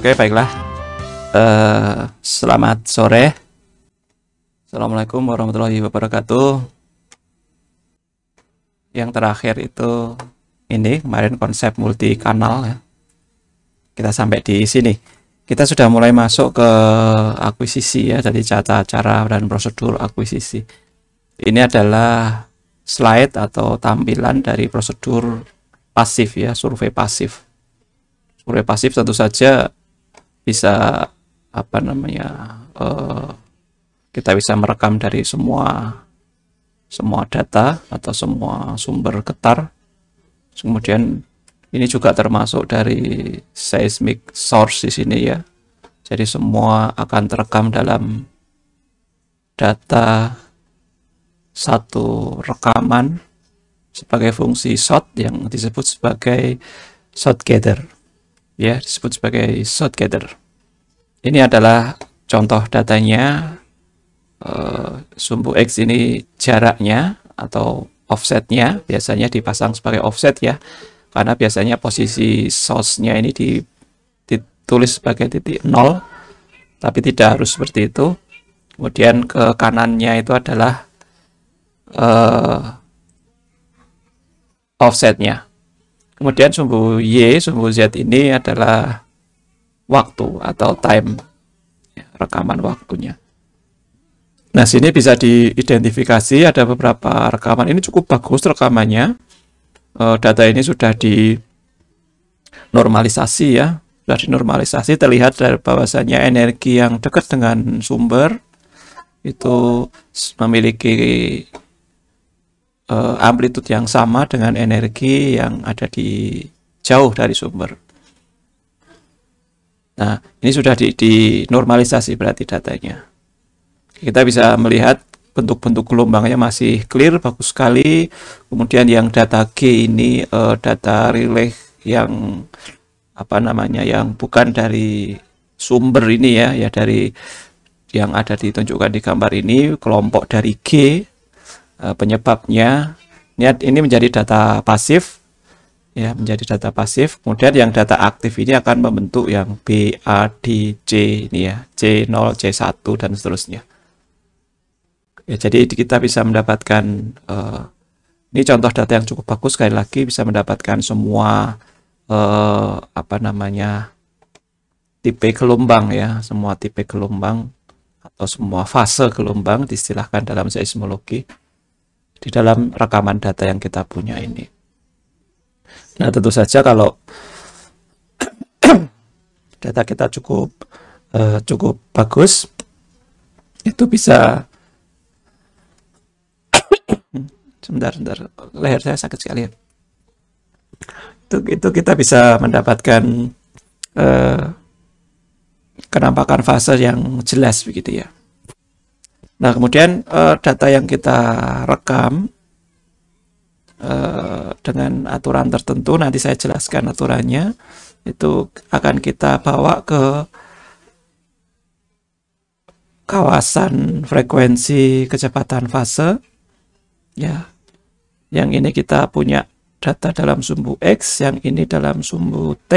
Oke, baiklah. Uh, selamat sore. Assalamualaikum warahmatullahi wabarakatuh. Yang terakhir itu ini kemarin konsep multi kanal ya. Kita sampai di sini. Kita sudah mulai masuk ke akuisisi ya Jadi tata cara dan prosedur akuisisi. Ini adalah slide atau tampilan dari prosedur pasif ya, survei pasif. Survei pasif tentu saja bisa apa namanya uh, kita bisa merekam dari semua semua data atau semua sumber getar kemudian ini juga termasuk dari seismic source di sini ya jadi semua akan terekam dalam data satu rekaman sebagai fungsi shot yang disebut sebagai shot gather ya disebut sebagai shot gather ini adalah contoh datanya e, sumbu X ini jaraknya atau offsetnya biasanya dipasang sebagai offset ya karena biasanya posisi source-nya ini ditulis sebagai titik 0 tapi tidak harus seperti itu kemudian ke kanannya itu adalah e, offsetnya kemudian sumbu Y, sumbu Z ini adalah waktu atau time ya, rekaman waktunya. Nah, sini bisa diidentifikasi ada beberapa rekaman. Ini cukup bagus rekamannya. E, data ini sudah di normalisasi ya. Sudah dinormalisasi terlihat dari bahwasannya energi yang dekat dengan sumber itu memiliki e, amplitude yang sama dengan energi yang ada di jauh dari sumber. Nah, ini sudah di, dinormalisasi berarti datanya. Kita bisa melihat bentuk-bentuk gelombangnya masih clear, bagus sekali. Kemudian yang data G ini uh, data relay yang apa namanya yang bukan dari sumber ini ya, ya dari yang ada ditunjukkan di gambar ini kelompok dari G uh, penyebabnya. niat ini menjadi data pasif ya menjadi data pasif. Kemudian yang data aktif ini akan membentuk yang B, A, D, C ini ya, C0, C1 dan seterusnya. Ya, jadi kita bisa mendapatkan uh, ini contoh data yang cukup bagus sekali lagi bisa mendapatkan semua uh, apa namanya tipe gelombang ya, semua tipe gelombang atau semua fase gelombang diistilahkan dalam seismologi di dalam rekaman data yang kita punya ini. Nah, tentu saja kalau data kita cukup uh, cukup bagus itu bisa sebentar sebentar leher saya sakit sekali ya. Itu itu kita bisa mendapatkan uh, kenampakan fase yang jelas begitu ya. Nah, kemudian uh, data yang kita rekam Eh, dengan aturan tertentu nanti saya jelaskan aturannya itu akan kita bawa ke kawasan frekuensi kecepatan fase ya yang ini kita punya data dalam sumbu X yang ini dalam sumbu T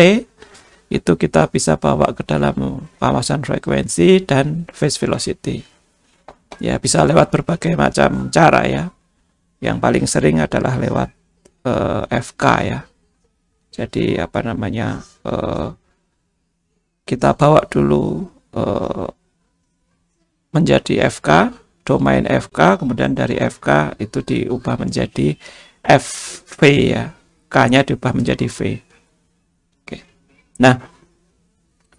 itu kita bisa bawa ke dalam kawasan frekuensi dan phase velocity ya bisa lewat berbagai macam cara ya yang paling sering adalah lewat uh, eh, FK ya jadi apa namanya uh, kita bawa dulu uh, menjadi FK domain FK kemudian dari FK itu diubah menjadi FV ya K-nya diubah menjadi V Oke. nah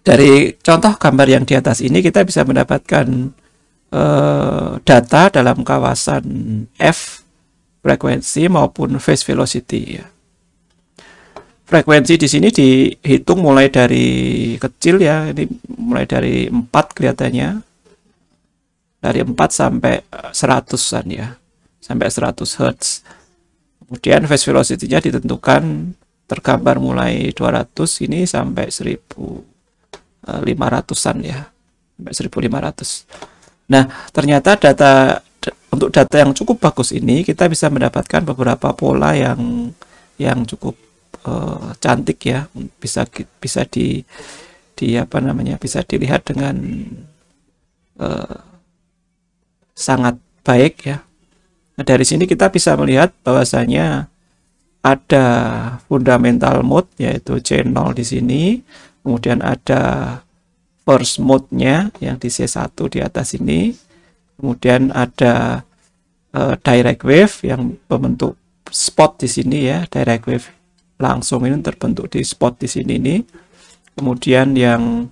dari contoh gambar yang di atas ini kita bisa mendapatkan uh, data dalam kawasan F frekuensi maupun phase velocity ya. Frekuensi di sini dihitung mulai dari kecil ya, ini mulai dari 4 kelihatannya. Dari 4 sampai 100-an eh, ya. Sampai 100 Hz. Kemudian phase velocity-nya ditentukan tergambar mulai 200 ini sampai 1500-an eh, ya. Sampai 1500. Nah, ternyata data untuk data yang cukup bagus ini kita bisa mendapatkan beberapa pola yang yang cukup uh, cantik ya. Bisa bisa di di apa namanya? bisa dilihat dengan uh, sangat baik ya. Nah, dari sini kita bisa melihat bahwasanya ada fundamental mode yaitu C0 di sini, kemudian ada first mode-nya yang di C1 di atas ini, kemudian ada uh, direct wave yang membentuk spot di sini ya direct wave langsung ini terbentuk di spot di sini ini. kemudian yang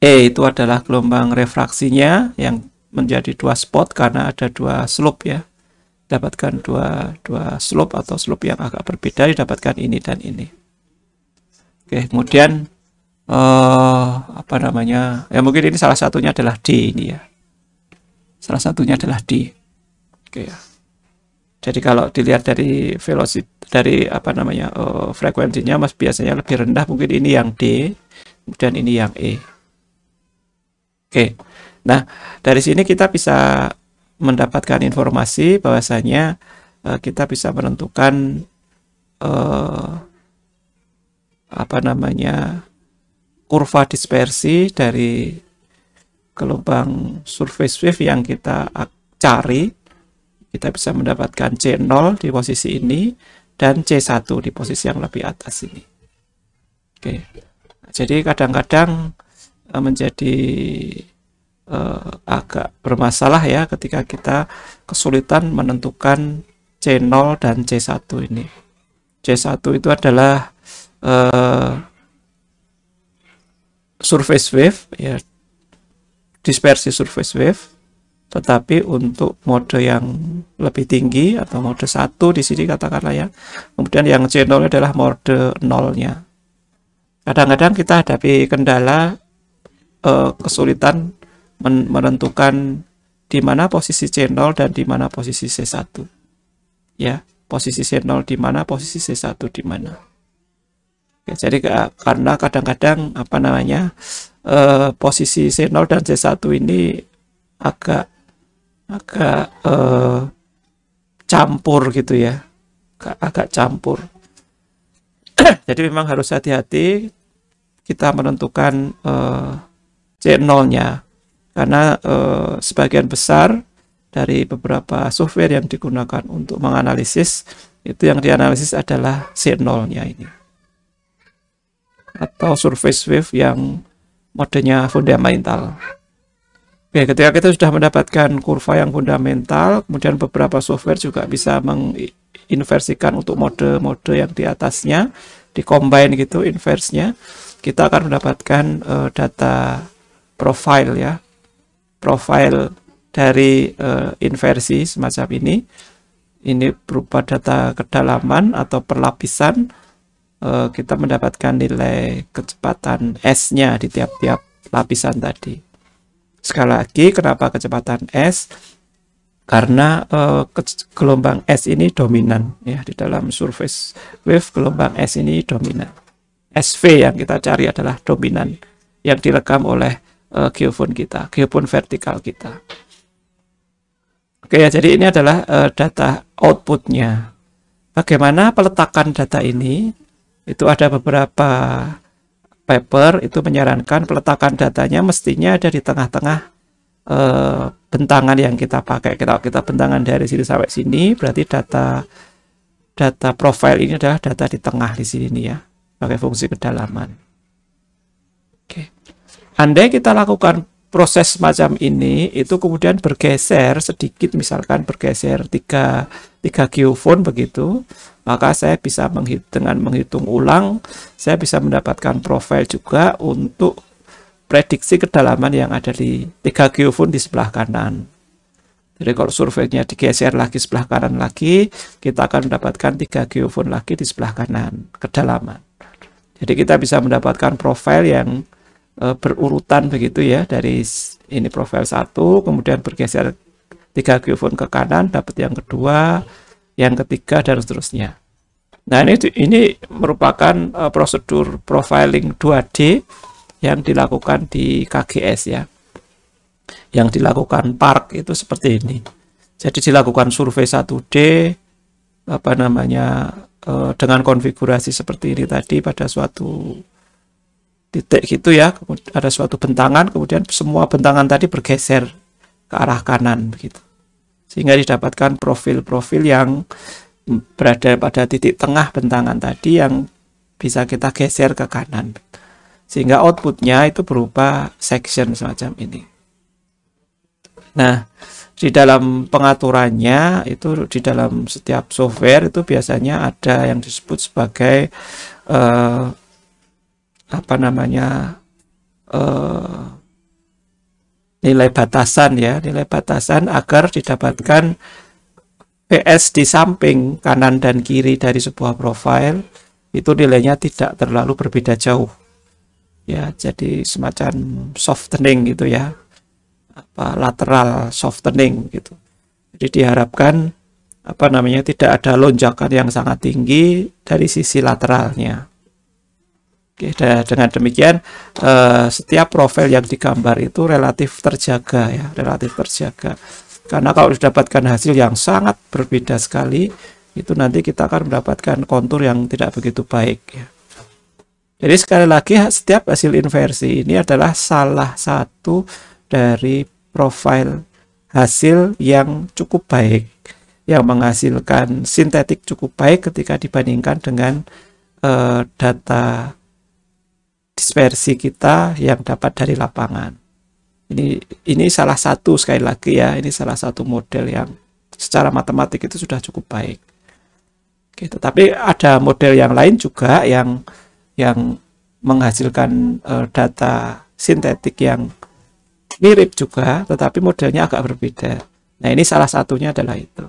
E itu adalah gelombang refraksinya yang menjadi dua spot karena ada dua slope ya dapatkan dua, dua slope atau slope yang agak berbeda didapatkan ini dan ini oke kemudian uh, apa namanya ya mungkin ini salah satunya adalah D ini ya Salah satunya adalah D. Oke ya. Jadi kalau dilihat dari velocity dari apa namanya uh, frekuensinya mas biasanya lebih rendah mungkin ini yang D kemudian ini yang E. Oke. Nah, dari sini kita bisa mendapatkan informasi bahwasanya uh, kita bisa menentukan uh, apa namanya kurva dispersi dari ke lubang wave wave yang kita cari, kita bisa mendapatkan C0 di posisi ini dan C1 di posisi yang lebih atas ini. Oke. Jadi kadang-kadang eh, menjadi uh, agak bermasalah ya ketika kita kesulitan menentukan C0 dan C1 ini. C1 itu adalah uh, surface wave ya dispersi surface wave tetapi untuk mode yang lebih tinggi atau mode satu di sini katakanlah ya kemudian yang c channel adalah mode nolnya kadang-kadang kita hadapi kendala eh, kesulitan menentukan di mana posisi c channel dan di mana posisi C1 ya posisi C0 di mana posisi C1 di mana jadi karena kadang-kadang apa namanya eh, posisi C0 dan C1 ini agak agak eh, campur gitu ya agak, campur jadi memang harus hati-hati kita menentukan eh, C0 nya karena eh, sebagian besar dari beberapa software yang digunakan untuk menganalisis itu yang dianalisis adalah C0 nya ini atau surface wave yang modenya fundamental. Oke, ketika kita sudah mendapatkan kurva yang fundamental, kemudian beberapa software juga bisa menginversikan untuk mode-mode yang di atasnya, dikombin gitu inversnya, kita akan mendapatkan uh, data profile ya, profile dari uh, inversi semacam ini. Ini berupa data kedalaman atau perlapisan Eh, kita mendapatkan nilai kecepatan S-nya di tiap-tiap lapisan tadi. Sekali lagi, kenapa kecepatan S? Karena uh, gelombang S ini dominan ya di dalam surface wave gelombang S ini dominan. SV yang kita cari adalah dominan yang direkam oleh uh, geofon kita, geofon vertikal kita. Oke ya, jadi ini adalah uh, data outputnya. Bagaimana peletakan data ini? itu ada beberapa paper itu menyarankan peletakan datanya mestinya ada di tengah-tengah e, bentangan yang kita pakai. Kita kita bentangan dari sini sampai sini, berarti data data profile ini adalah data di tengah di sini ya, sebagai fungsi kedalaman. Oke. Andai kita lakukan proses macam ini itu kemudian bergeser sedikit misalkan bergeser tiga tiga geofon begitu maka saya bisa menghitung, dengan menghitung ulang, saya bisa mendapatkan profil juga untuk prediksi kedalaman yang ada di 3 geofon di sebelah kanan. Jadi kalau surveinya digeser lagi sebelah kanan lagi, kita akan mendapatkan 3 geofon lagi di sebelah kanan, kedalaman. Jadi kita bisa mendapatkan profil yang e, berurutan begitu ya, dari ini profil satu, kemudian bergeser 3 geofon ke kanan, dapat yang kedua, yang ketiga dan seterusnya. Ya. Nah, ini ini merupakan uh, prosedur profiling 2D yang dilakukan di KGS ya. Yang dilakukan Park itu seperti ini. Jadi dilakukan survei 1D apa namanya uh, dengan konfigurasi seperti ini tadi pada suatu titik gitu ya. ada suatu bentangan, kemudian semua bentangan tadi bergeser ke arah kanan begitu sehingga didapatkan profil-profil yang berada pada titik tengah bentangan tadi yang bisa kita geser ke kanan sehingga outputnya itu berupa section semacam ini nah di dalam pengaturannya itu di dalam setiap software itu biasanya ada yang disebut sebagai eh, apa namanya eh, nilai batasan ya, nilai batasan agar didapatkan PS di samping kanan dan kiri dari sebuah profile itu nilainya tidak terlalu berbeda jauh ya jadi semacam softening gitu ya apa lateral softening gitu jadi diharapkan apa namanya tidak ada lonjakan yang sangat tinggi dari sisi lateralnya Oke, dan dengan demikian uh, setiap profil yang digambar itu relatif terjaga ya, relatif terjaga. Karena kalau didapatkan hasil yang sangat berbeda sekali, itu nanti kita akan mendapatkan kontur yang tidak begitu baik ya. Jadi sekali lagi setiap hasil inversi ini adalah salah satu dari profil hasil yang cukup baik yang menghasilkan sintetik cukup baik ketika dibandingkan dengan uh, data dispersi kita yang dapat dari lapangan. Ini ini salah satu sekali lagi ya, ini salah satu model yang secara matematik itu sudah cukup baik. Oke, tetapi ada model yang lain juga yang yang menghasilkan uh, data sintetik yang mirip juga, tetapi modelnya agak berbeda. Nah, ini salah satunya adalah itu.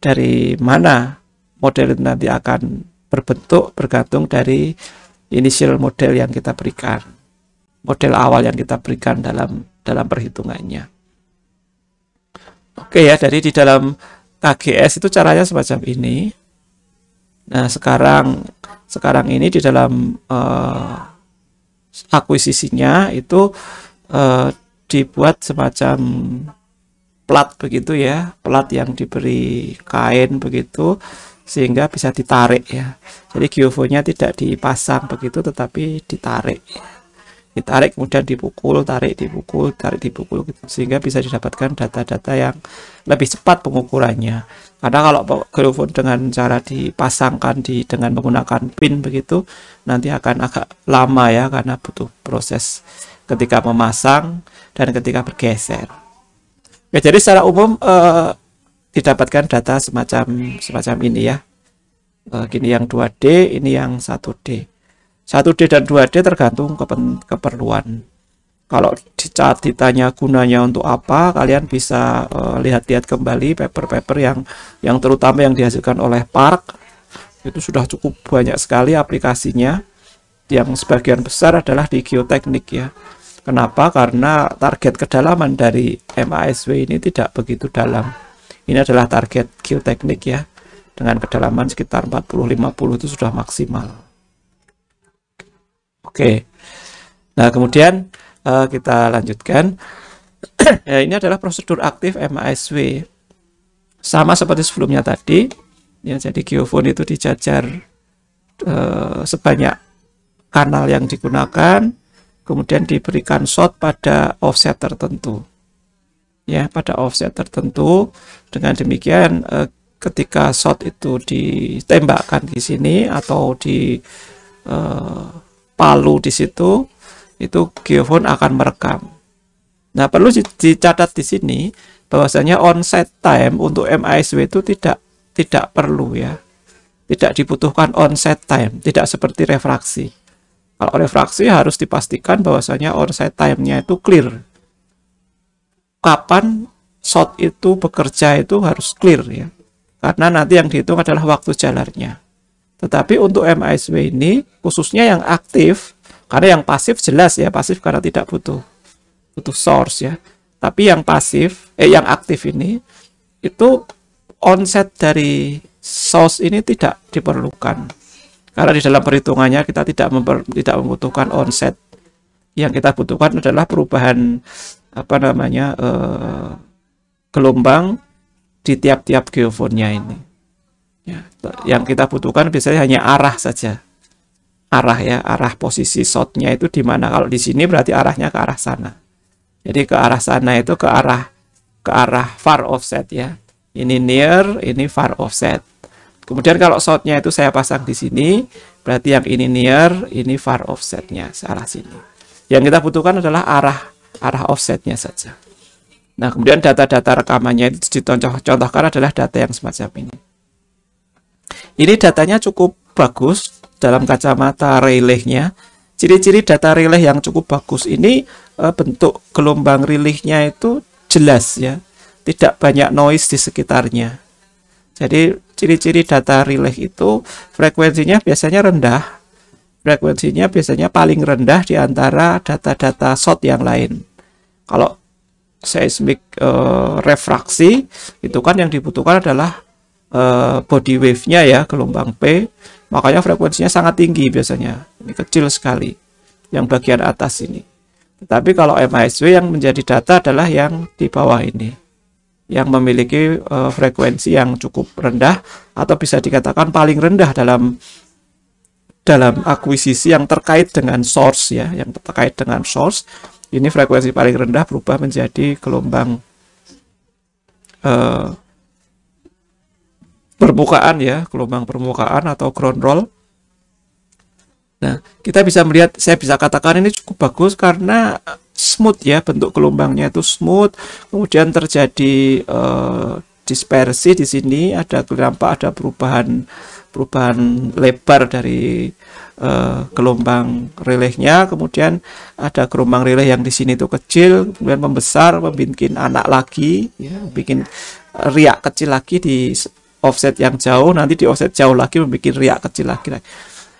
Dari mana model itu nanti akan berbentuk bergantung dari initial model yang kita berikan model awal yang kita berikan dalam dalam perhitungannya oke ya jadi di dalam KGS itu caranya semacam ini nah sekarang sekarang ini di dalam uh, akuisisinya itu uh, dibuat semacam plat begitu ya plat yang diberi kain begitu sehingga bisa ditarik ya jadi geofonnya tidak dipasang begitu tetapi ditarik ya. ditarik kemudian dipukul tarik dipukul tarik dipukul gitu. sehingga bisa didapatkan data-data yang lebih cepat pengukurannya karena kalau geofon dengan cara dipasangkan di dengan menggunakan pin begitu nanti akan agak lama ya karena butuh proses ketika memasang dan ketika bergeser ya jadi secara umum eh, didapatkan data semacam semacam ini ya. Eh, gini yang 2D, ini yang 1D. 1D dan 2D tergantung keperluan. Kalau dicat ditanya gunanya untuk apa, kalian bisa eh, lihat-lihat uh, kembali paper-paper yang yang terutama yang dihasilkan oleh Park itu sudah cukup banyak sekali aplikasinya yang sebagian besar adalah di geoteknik ya. Kenapa? Karena target kedalaman dari MASW ini tidak begitu dalam ini adalah target geoteknik ya dengan kedalaman sekitar 40-50 itu sudah maksimal oke nah kemudian uh, kita lanjutkan ya, ini adalah prosedur aktif MASW sama seperti sebelumnya tadi ya jadi geofon itu dijajar uh, sebanyak kanal yang digunakan kemudian diberikan shot pada offset tertentu ya pada offset tertentu. Dengan demikian eh, ketika shot itu ditembakkan di sini atau di eh, palu di situ itu geofon akan merekam. Nah, perlu dicatat di sini bahwasanya onset time untuk MISW itu tidak tidak perlu ya. Tidak dibutuhkan onset time, tidak seperti refraksi. Kalau refraksi harus dipastikan bahwasanya onset time-nya itu clear, kapan shot itu bekerja itu harus clear ya. Karena nanti yang dihitung adalah waktu jalarnya. Tetapi untuk MISW ini khususnya yang aktif karena yang pasif jelas ya, pasif karena tidak butuh butuh source ya. Tapi yang pasif eh yang aktif ini itu onset dari source ini tidak diperlukan. Karena di dalam perhitungannya kita tidak tidak membutuhkan onset. Yang kita butuhkan adalah perubahan apa namanya eh, gelombang di tiap-tiap geofonnya ini. Ya, yang kita butuhkan biasanya hanya arah saja. Arah ya, arah posisi shotnya itu di mana. Kalau di sini berarti arahnya ke arah sana. Jadi ke arah sana itu ke arah ke arah far offset ya. Ini near, ini far offset. Kemudian kalau shotnya itu saya pasang di sini, berarti yang ini near, ini far offsetnya searah sini. Yang kita butuhkan adalah arah arah offsetnya saja. Nah, kemudian data-data rekamannya itu dicontoh-contohkan adalah data yang semacam ini. Ini datanya cukup bagus dalam kacamata relay-nya. Ciri-ciri data relay yang cukup bagus ini eh, bentuk gelombang relay-nya itu jelas ya. Tidak banyak noise di sekitarnya. Jadi ciri-ciri data relay itu frekuensinya biasanya rendah frekuensinya biasanya paling rendah di antara data-data shot yang lain. Kalau seismik uh, refraksi itu kan yang dibutuhkan adalah uh, body wave-nya ya gelombang P, makanya frekuensinya sangat tinggi biasanya. Ini kecil sekali yang bagian atas ini. Tetapi kalau MISW yang menjadi data adalah yang di bawah ini yang memiliki uh, frekuensi yang cukup rendah atau bisa dikatakan paling rendah dalam dalam akuisisi yang terkait dengan source ya, yang terkait dengan source. Ini frekuensi paling rendah berubah menjadi gelombang uh, permukaan ya, gelombang permukaan atau ground roll. Nah, kita bisa melihat, saya bisa katakan ini cukup bagus karena smooth ya, bentuk gelombangnya itu smooth, kemudian terjadi uh, dispersi di sini, ada tampak ada perubahan perubahan lebar dari uh, gelombang relehnya kemudian ada gelombang releh yang di sini itu kecil kemudian membesar membikin anak lagi ya bikin riak kecil lagi di offset yang jauh nanti di offset jauh lagi membuat riak kecil lagi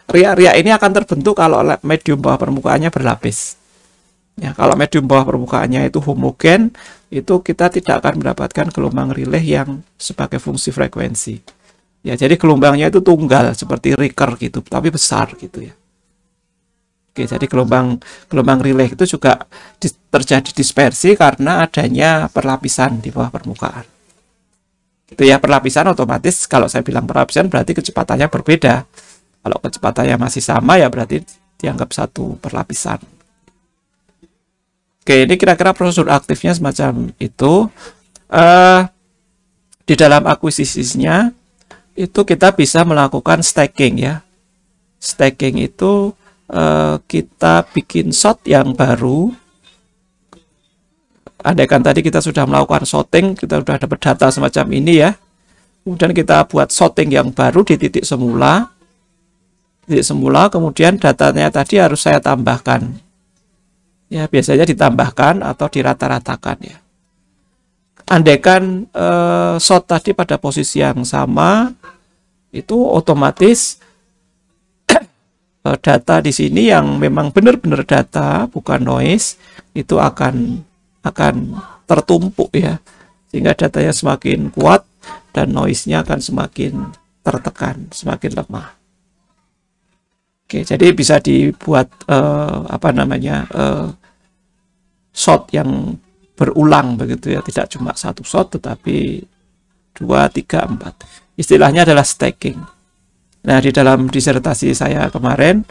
riak-riak ini akan terbentuk kalau medium bawah permukaannya berlapis ya kalau medium bawah permukaannya itu homogen itu kita tidak akan mendapatkan gelombang relay yang sebagai fungsi frekuensi Ya, jadi gelombangnya itu tunggal seperti riker gitu, tapi besar gitu ya. Oke, jadi gelombang gelombang relay itu juga di, terjadi dispersi karena adanya perlapisan di bawah permukaan. Itu ya perlapisan otomatis kalau saya bilang perlapisan berarti kecepatannya berbeda. Kalau kecepatannya masih sama ya berarti dianggap satu perlapisan. Oke, ini kira-kira prosedur aktifnya semacam itu. Uh, di dalam akuisisinya itu kita bisa melakukan staking ya. Staking itu eh, kita bikin shot yang baru. Andaikan tadi kita sudah melakukan shorting, kita sudah dapat data semacam ini ya. Kemudian kita buat shorting yang baru di titik semula. Titik semula, kemudian datanya tadi harus saya tambahkan. Ya, biasanya ditambahkan atau dirata-ratakan ya andaikan eh, short tadi pada posisi yang sama itu otomatis eh, data di sini yang memang benar-benar data bukan noise itu akan akan tertumpuk ya sehingga datanya semakin kuat dan noise-nya akan semakin tertekan semakin lemah oke jadi bisa dibuat eh, apa namanya eh, shot yang berulang begitu ya tidak cuma satu shot tetapi dua tiga empat istilahnya adalah staking. Nah, di dalam disertasi saya kemarin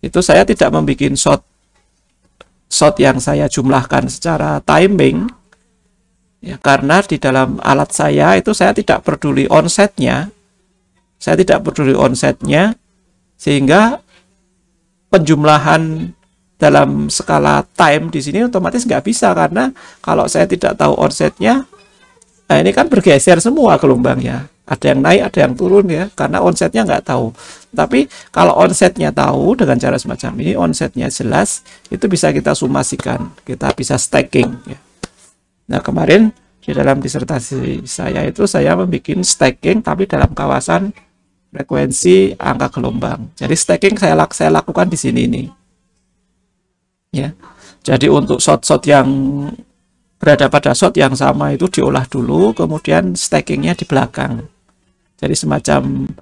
itu saya tidak membuat short short yang saya jumlahkan secara timing ya karena di dalam alat saya itu saya tidak peduli onsetnya saya tidak peduli onsetnya sehingga penjumlahan dalam skala time di sini otomatis nggak bisa karena kalau saya tidak tahu onsetnya Nah ini kan bergeser semua gelombangnya. Ada yang naik, ada yang turun ya, karena onsetnya nggak tahu. Tapi kalau onsetnya tahu dengan cara semacam ini, onsetnya jelas, itu bisa kita sumasikan, kita bisa staking Ya. Nah kemarin di dalam disertasi saya itu saya membuat staking tapi dalam kawasan frekuensi angka gelombang. Jadi staking saya, lak saya lakukan di sini ini Ya. Jadi untuk shot-shot yang berada pada shot yang sama itu diolah dulu kemudian stackingnya di belakang jadi semacam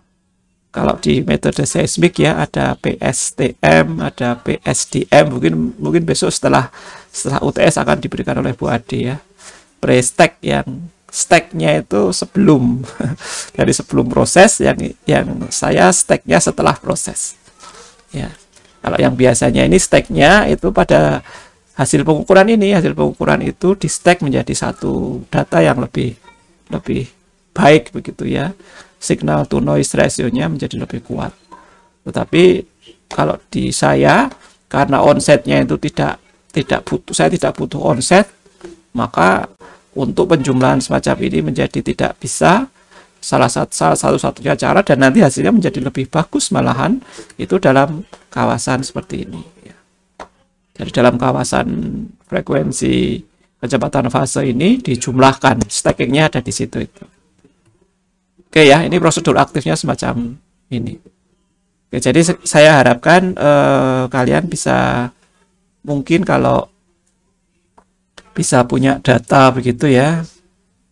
kalau di metode seismik ya ada PSTM ada PSDM mungkin mungkin besok setelah setelah UTS akan diberikan oleh Bu Ade ya pre-stack yang stacknya itu sebelum dari sebelum proses yang yang saya stacknya setelah proses ya kalau yang biasanya ini stacknya itu pada hasil pengukuran ini hasil pengukuran itu di stack menjadi satu data yang lebih lebih baik begitu ya signal to noise ratio-nya menjadi lebih kuat tetapi kalau di saya karena onsetnya itu tidak tidak butuh saya tidak butuh onset maka untuk penjumlahan semacam ini menjadi tidak bisa salah satu salah satu satunya cara dan nanti hasilnya menjadi lebih bagus malahan itu dalam kawasan seperti ini jadi dalam kawasan frekuensi kecepatan fase ini dijumlahkan stackingnya ada di situ itu. Oke ya, ini prosedur aktifnya semacam ini. Oke, jadi saya harapkan eh, kalian bisa mungkin kalau bisa punya data begitu ya,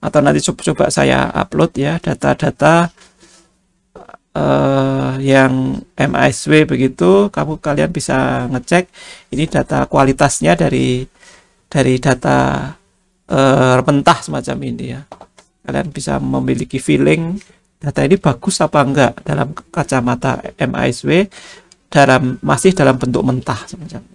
atau nanti coba, coba saya upload ya data-data uh, yang MISW begitu, kamu kalian bisa ngecek ini data kualitasnya dari dari data uh, eh, mentah semacam ini ya. Kalian bisa memiliki feeling data ini bagus apa enggak dalam kacamata MISW dalam masih dalam bentuk mentah semacam ini.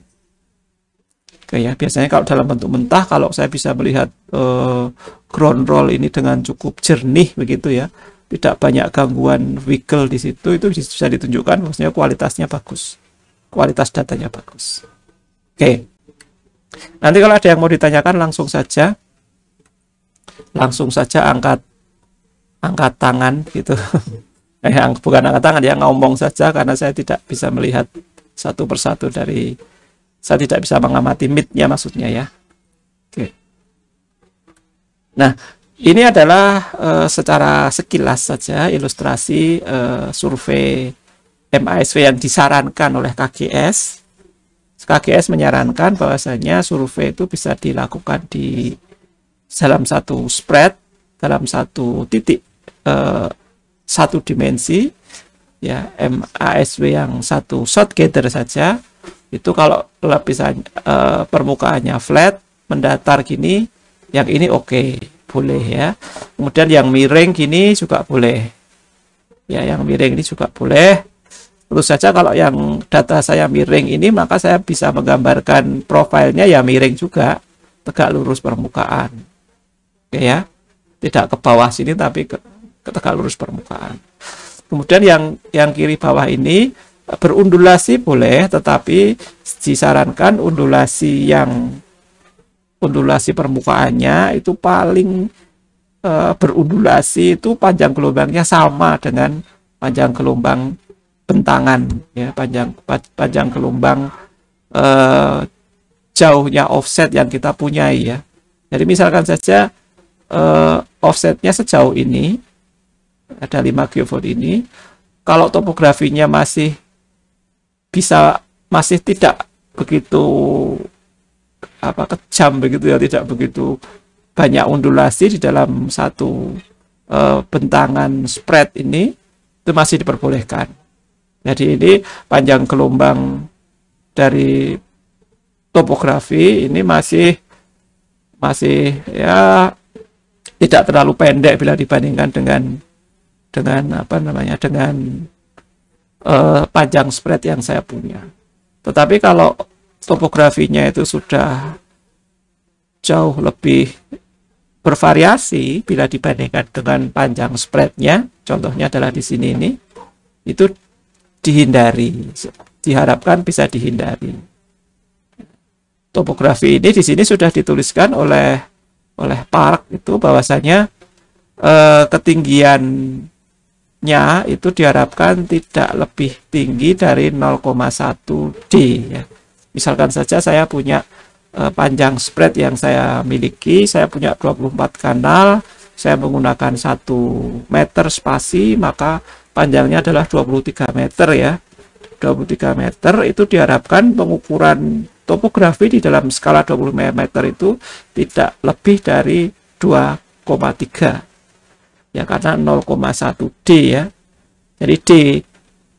Oke ya, biasanya kalau dalam bentuk mentah kalau saya bisa melihat uh, ground roll ini dengan cukup jernih begitu ya tidak banyak gangguan wiggle di situ itu bisa ditunjukkan maksudnya kualitasnya bagus kualitas datanya bagus oke nanti kalau ada yang mau ditanyakan langsung saja langsung saja angkat angkat tangan gitu eh bukan angkat tangan ya ngomong saja karena saya tidak bisa melihat satu persatu dari saya tidak bisa mengamati midnya maksudnya ya oke nah ini adalah uh, secara sekilas saja ilustrasi uh, survei MISW yang disarankan oleh KGS. KGS menyarankan bahwasanya survei itu bisa dilakukan di dalam satu spread, dalam satu titik uh, satu dimensi ya MASW yang satu shot gather saja itu kalau lapisan uh, permukaannya flat mendatar gini yang ini oke okay boleh ya kemudian yang miring gini juga boleh ya yang miring ini juga boleh terus saja kalau yang data saya miring ini maka saya bisa menggambarkan profilnya ya miring juga tegak lurus permukaan oke ya tidak ke bawah sini tapi ke, ke tegak lurus permukaan kemudian yang yang kiri bawah ini berundulasi boleh tetapi disarankan undulasi yang Undulasi permukaannya itu paling uh, berundulasi itu panjang gelombangnya sama dengan panjang gelombang bentangan ya panjang panjang gelombang uh, jauhnya offset yang kita punya ya jadi misalkan saja uh, offsetnya sejauh ini ada 5 geovolt ini kalau topografinya masih bisa masih tidak begitu apa kejam begitu ya tidak begitu banyak undulasi di dalam satu uh, bentangan spread ini itu masih diperbolehkan jadi ini panjang gelombang dari topografi ini masih masih ya tidak terlalu pendek bila dibandingkan dengan dengan apa namanya dengan uh, panjang spread yang saya punya. Tetapi kalau topografinya itu sudah jauh lebih bervariasi bila dibandingkan dengan panjang spreadnya contohnya adalah di sini ini itu dihindari diharapkan bisa dihindari topografi ini di sini sudah dituliskan oleh oleh Park itu bahwasanya eh, ketinggian itu diharapkan tidak lebih tinggi dari 0,1 D ya misalkan saja saya punya e, panjang spread yang saya miliki saya punya 24 kanal saya menggunakan satu meter spasi maka panjangnya adalah 23 meter ya 23 meter itu diharapkan pengukuran topografi di dalam skala 20 mm itu tidak lebih dari 2,3 ya karena 0,1 D ya jadi D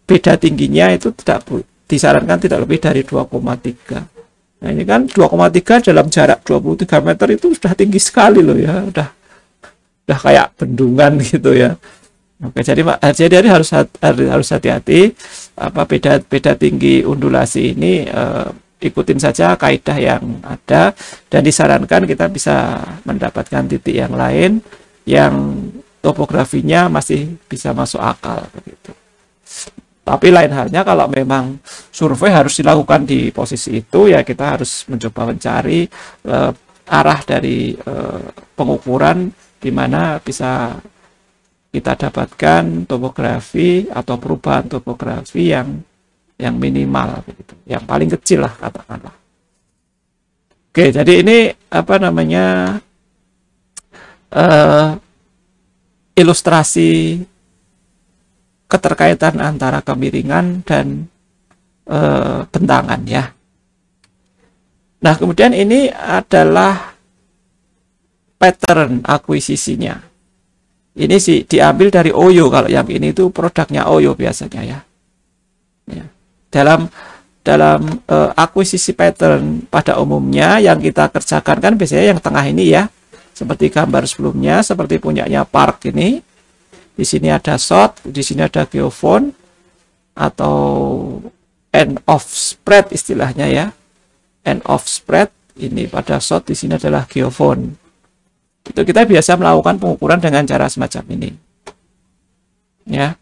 beda tingginya itu tidak disarankan tidak lebih dari 2,3 nah ini kan 2,3 dalam jarak 23 meter itu sudah tinggi sekali loh ya udah udah kayak bendungan gitu ya Oke, jadi jadi harus harus hati-hati apa beda beda tinggi undulasi ini eh, ikutin saja kaidah yang ada dan disarankan kita bisa mendapatkan titik yang lain yang topografinya masih bisa masuk akal begitu. Tapi lain halnya kalau memang survei harus dilakukan di posisi itu ya kita harus mencoba mencari uh, arah dari uh, pengukuran di mana bisa kita dapatkan topografi atau perubahan topografi yang yang minimal begitu, yang paling kecil lah katakanlah. Oke, jadi ini apa namanya uh, ilustrasi keterkaitan antara kemiringan dan e, bentangan ya. Nah, kemudian ini adalah pattern akuisisinya. Ini sih diambil dari Oyo kalau yang ini itu produknya Oyo biasanya ya. ya. Dalam dalam e, akuisisi pattern pada umumnya yang kita kerjakan kan biasanya yang tengah ini ya. Seperti gambar sebelumnya, seperti punyanya Park ini di sini ada short, di sini ada geophone atau end of spread istilahnya ya. End of spread ini pada short di sini adalah geophone. Itu kita biasa melakukan pengukuran dengan cara semacam ini. Ya.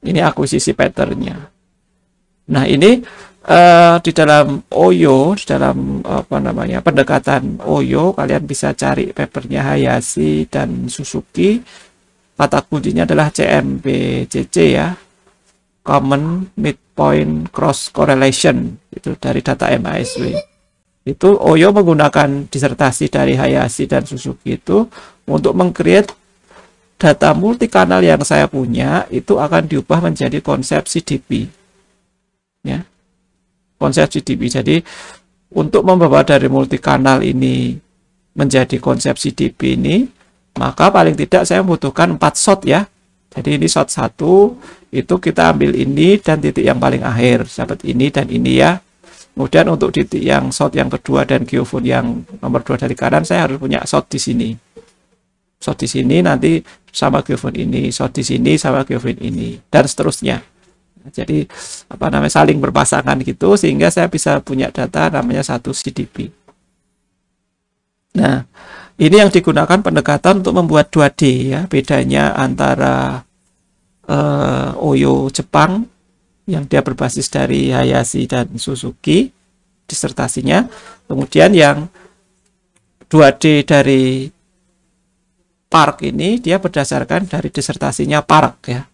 Ini akuisisi patternnya. Nah, ini uh, di dalam OYO, di dalam apa namanya pendekatan OYO, kalian bisa cari papernya Hayashi dan Suzuki kata kuncinya adalah CMBCC ya common midpoint cross correlation itu dari data MISW itu Oyo menggunakan disertasi dari Hayashi dan Suzuki itu untuk mengcreate data multi kanal yang saya punya itu akan diubah menjadi konsep CDP ya konsep CDP jadi untuk membawa dari multi kanal ini menjadi konsep CDP ini maka paling tidak saya membutuhkan 4 shot ya jadi ini shot 1 itu kita ambil ini dan titik yang paling akhir sahabat ini dan ini ya kemudian untuk titik yang shot yang kedua dan geofon yang nomor 2 dari kanan saya harus punya shot di sini shot di sini nanti sama geofon ini shot di sini sama geofon ini dan seterusnya jadi apa namanya saling berpasangan gitu sehingga saya bisa punya data namanya satu CDP nah ini yang digunakan pendekatan untuk membuat 2D ya, bedanya antara uh, Oyo Jepang yang dia berbasis dari Hayashi dan Suzuki disertasinya. Kemudian yang 2D dari Park ini dia berdasarkan dari disertasinya Park ya.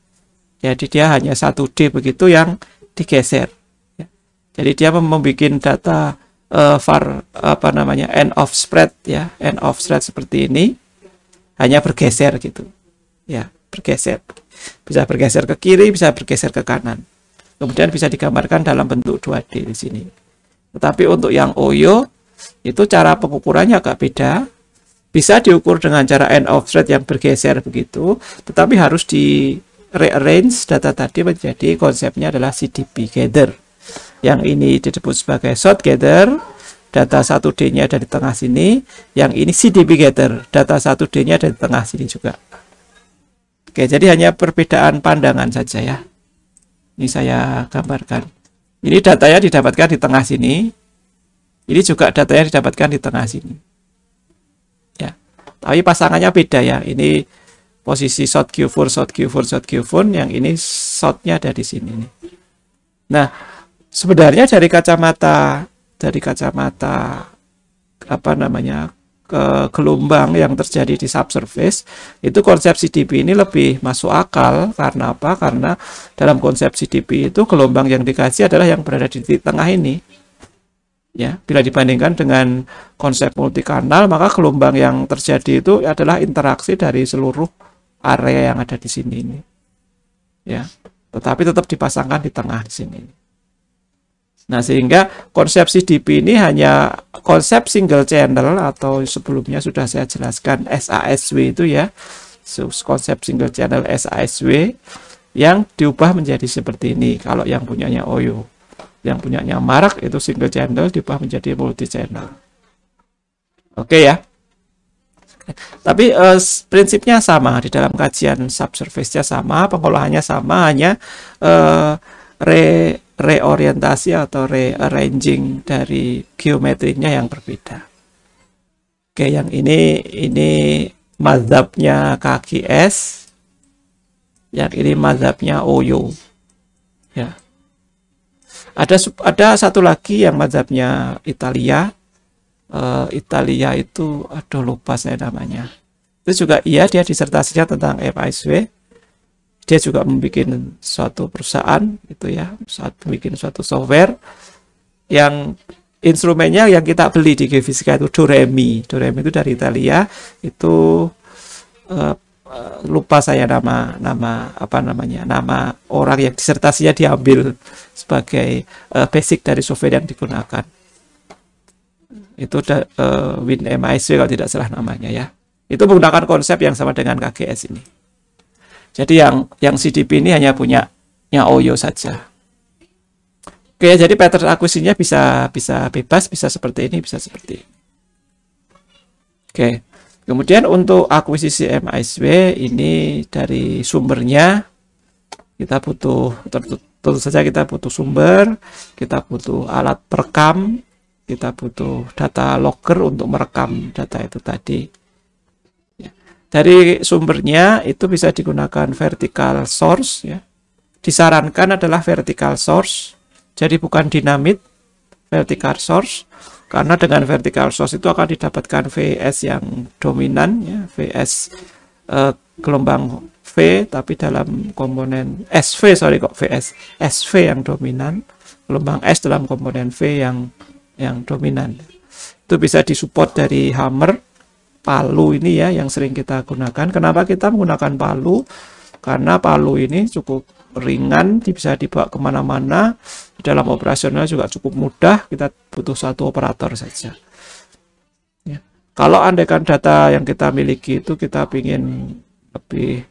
Jadi dia hanya 1D begitu yang digeser. Ya. Jadi dia membuat data uh, eh, var apa namanya end of spread ya end of spread seperti ini hanya bergeser gitu ya bergeser bisa bergeser ke kiri bisa bergeser ke kanan kemudian bisa digambarkan dalam bentuk 2D di sini tetapi untuk yang OYO itu cara pengukurannya agak beda bisa diukur dengan cara end of spread yang bergeser begitu, tetapi harus di rearrange data tadi menjadi konsepnya adalah CDP gather yang ini disebut sebagai short gather data 1D nya ada di tengah sini yang ini CDB gather data 1D nya ada di tengah sini juga Oke jadi hanya perbedaan pandangan saja ya ini saya gambarkan ini datanya didapatkan di tengah sini ini juga datanya didapatkan di tengah sini ya tapi pasangannya beda ya ini posisi short Q4 short Q4 short Q4 yang ini shotnya ada di sini nih. nah sebenarnya dari kacamata dari kacamata apa namanya ke gelombang yang terjadi di subsurface itu konsep CDP ini lebih masuk akal karena apa? Karena dalam konsep CDP itu gelombang yang dikasih adalah yang berada di titik tengah ini. Ya, bila dibandingkan dengan konsep multikanal, maka gelombang yang terjadi itu adalah interaksi dari seluruh area yang ada di sini ini. Ya, tetapi tetap dipasangkan di tengah di sini. Nah, sehingga konsep CDP ini hanya konsep single channel atau sebelumnya sudah saya jelaskan SASW itu ya. So, konsep single channel SASW yang diubah menjadi seperti ini kalau yang punyanya OYO. Yang punyanya Marak itu single channel diubah menjadi multi channel. Oke ya. Tapi eh, prinsipnya sama di dalam kajian subsurface-nya sama, pengolahannya sama, hanya eh, re reorientasi atau rearranging dari geometrinya yang berbeda. Oke, yang ini ini mazhabnya S. yang ini mazhabnya Oyo. Ya. Ada ada satu lagi yang mazhabnya Italia. Eh, Italia itu aduh lupa saya namanya. Itu juga iya dia disertasinya tentang FISW dia juga membuat suatu perusahaan itu ya saat bikin suatu software yang instrumennya yang kita beli di Geofisika itu Doremi Doremi itu dari Italia itu uh, lupa saya nama nama apa namanya nama orang yang disertasinya diambil sebagai uh, basic dari software yang digunakan itu uh, Win MISW kalau tidak salah namanya ya itu menggunakan konsep yang sama dengan KGS ini jadi yang yang CDP ini hanya punya nya OYO saja. Oke, jadi pattern akuisinya bisa bisa bebas, bisa seperti ini, bisa seperti ini. Oke. Kemudian untuk akuisisi MISW ini dari sumbernya kita butuh tentu saja kita butuh sumber, kita butuh alat perekam, kita butuh data logger untuk merekam data itu tadi dari sumbernya itu bisa digunakan vertical source ya. Disarankan adalah vertical source. Jadi bukan dinamit vertical source karena dengan vertical source itu akan didapatkan VS yang dominan ya, VS eh, gelombang V tapi dalam komponen SV sorry kok VS SV yang dominan gelombang S dalam komponen V yang yang dominan itu bisa disupport dari hammer palu ini ya yang sering kita gunakan. Kenapa kita menggunakan palu? Karena palu ini cukup ringan, bisa dibawa kemana-mana. Di dalam operasional juga cukup mudah, kita butuh satu operator saja. Ya. Kalau andaikan data yang kita miliki itu kita ingin lebih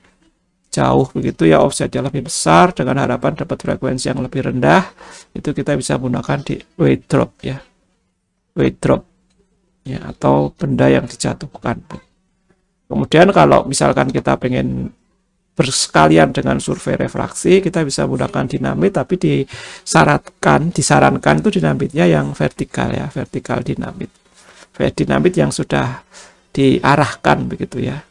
jauh begitu ya offsetnya lebih besar dengan harapan dapat frekuensi yang lebih rendah itu kita bisa gunakan di weight drop ya weight drop ya, atau benda yang dijatuhkan. Kemudian kalau misalkan kita pengen bersekalian dengan survei refraksi, kita bisa menggunakan dinamit, tapi disaratkan, disarankan itu dinamitnya yang vertikal ya, vertikal dinamit. Dinamit yang sudah diarahkan begitu ya,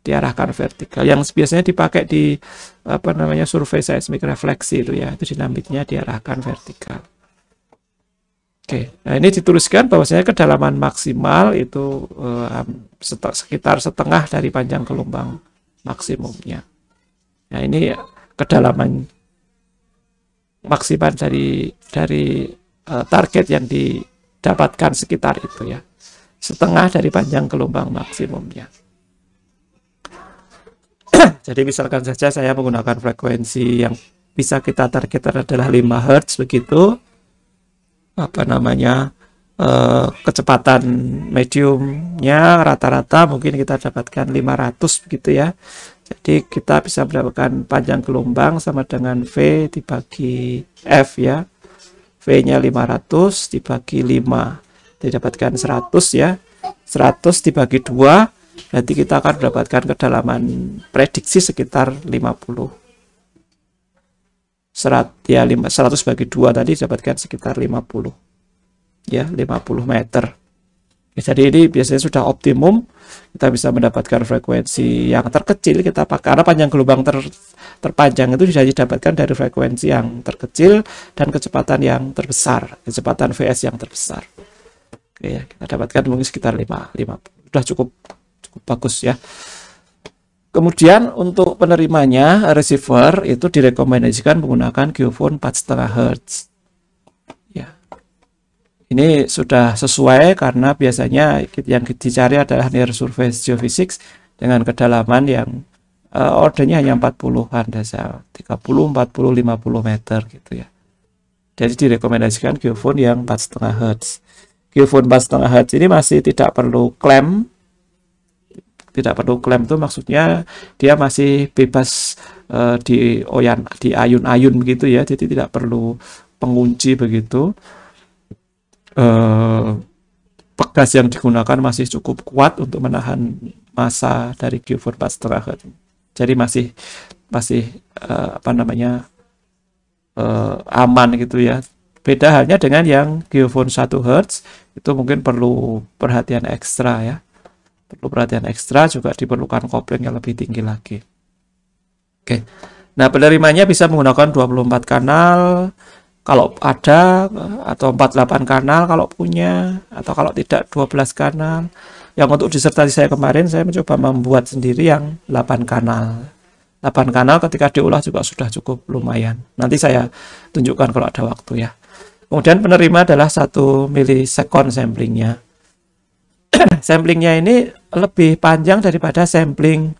diarahkan vertikal. Yang biasanya dipakai di apa namanya survei seismik refleksi itu ya, itu dinamitnya diarahkan vertikal. Oke, nah ini dituliskan bahwasanya kedalaman maksimal itu uh, eh, set sekitar setengah dari panjang gelombang maksimumnya. Nah ini kedalaman maksimal dari dari uh, target yang didapatkan sekitar itu ya, setengah dari panjang gelombang maksimumnya. Jadi misalkan saja saya menggunakan frekuensi yang bisa kita target adalah 5 Hz begitu apa namanya eh, kecepatan mediumnya rata-rata mungkin kita dapatkan 500 begitu ya jadi kita bisa mendapatkan panjang gelombang sama dengan V dibagi F ya V nya 500 dibagi 5 didapatkan 100 ya 100 dibagi 2 nanti kita akan mendapatkan kedalaman prediksi sekitar 50 100 ya 5, 100 bagi 2 tadi dapatkan sekitar 50 ya 50 meter ya, jadi ini biasanya sudah optimum kita bisa mendapatkan frekuensi yang terkecil kita pakai karena panjang gelombang ter, terpanjang itu bisa didapatkan dari frekuensi yang terkecil dan kecepatan yang terbesar kecepatan VS yang terbesar Oke, ya, kita dapatkan mungkin sekitar 5 5 sudah cukup cukup bagus ya Kemudian untuk penerimanya receiver itu direkomendasikan menggunakan geofon setengah Hz. Ya. Ini sudah sesuai karena biasanya yang dicari adalah near surface geophysics dengan kedalaman yang uh, ordernya hanya 40-an dasar 30, 40, 50 meter gitu ya. Jadi direkomendasikan geofon yang 4 hertz. Hz. Geofon setengah hertz ini masih tidak perlu klem tidak perlu klaim itu maksudnya dia masih bebas uh, di oyan di ayun-ayun begitu ya jadi tidak perlu pengunci begitu uh, eh, pegas yang digunakan masih cukup kuat untuk menahan masa dari Q4 Terakhir jadi masih masih uh, apa namanya uh, aman gitu ya beda halnya dengan yang geofon 1 Hz itu mungkin perlu perhatian ekstra ya perlu perhatian ekstra juga diperlukan kopling yang lebih tinggi lagi oke nah penerimanya bisa menggunakan 24 kanal kalau ada atau 48 kanal kalau punya atau kalau tidak 12 kanal yang untuk disertasi saya kemarin saya mencoba membuat sendiri yang 8 kanal 8 kanal ketika diolah juga sudah cukup lumayan nanti saya tunjukkan kalau ada waktu ya kemudian penerima adalah satu milisekon samplingnya samplingnya ini lebih panjang daripada sampling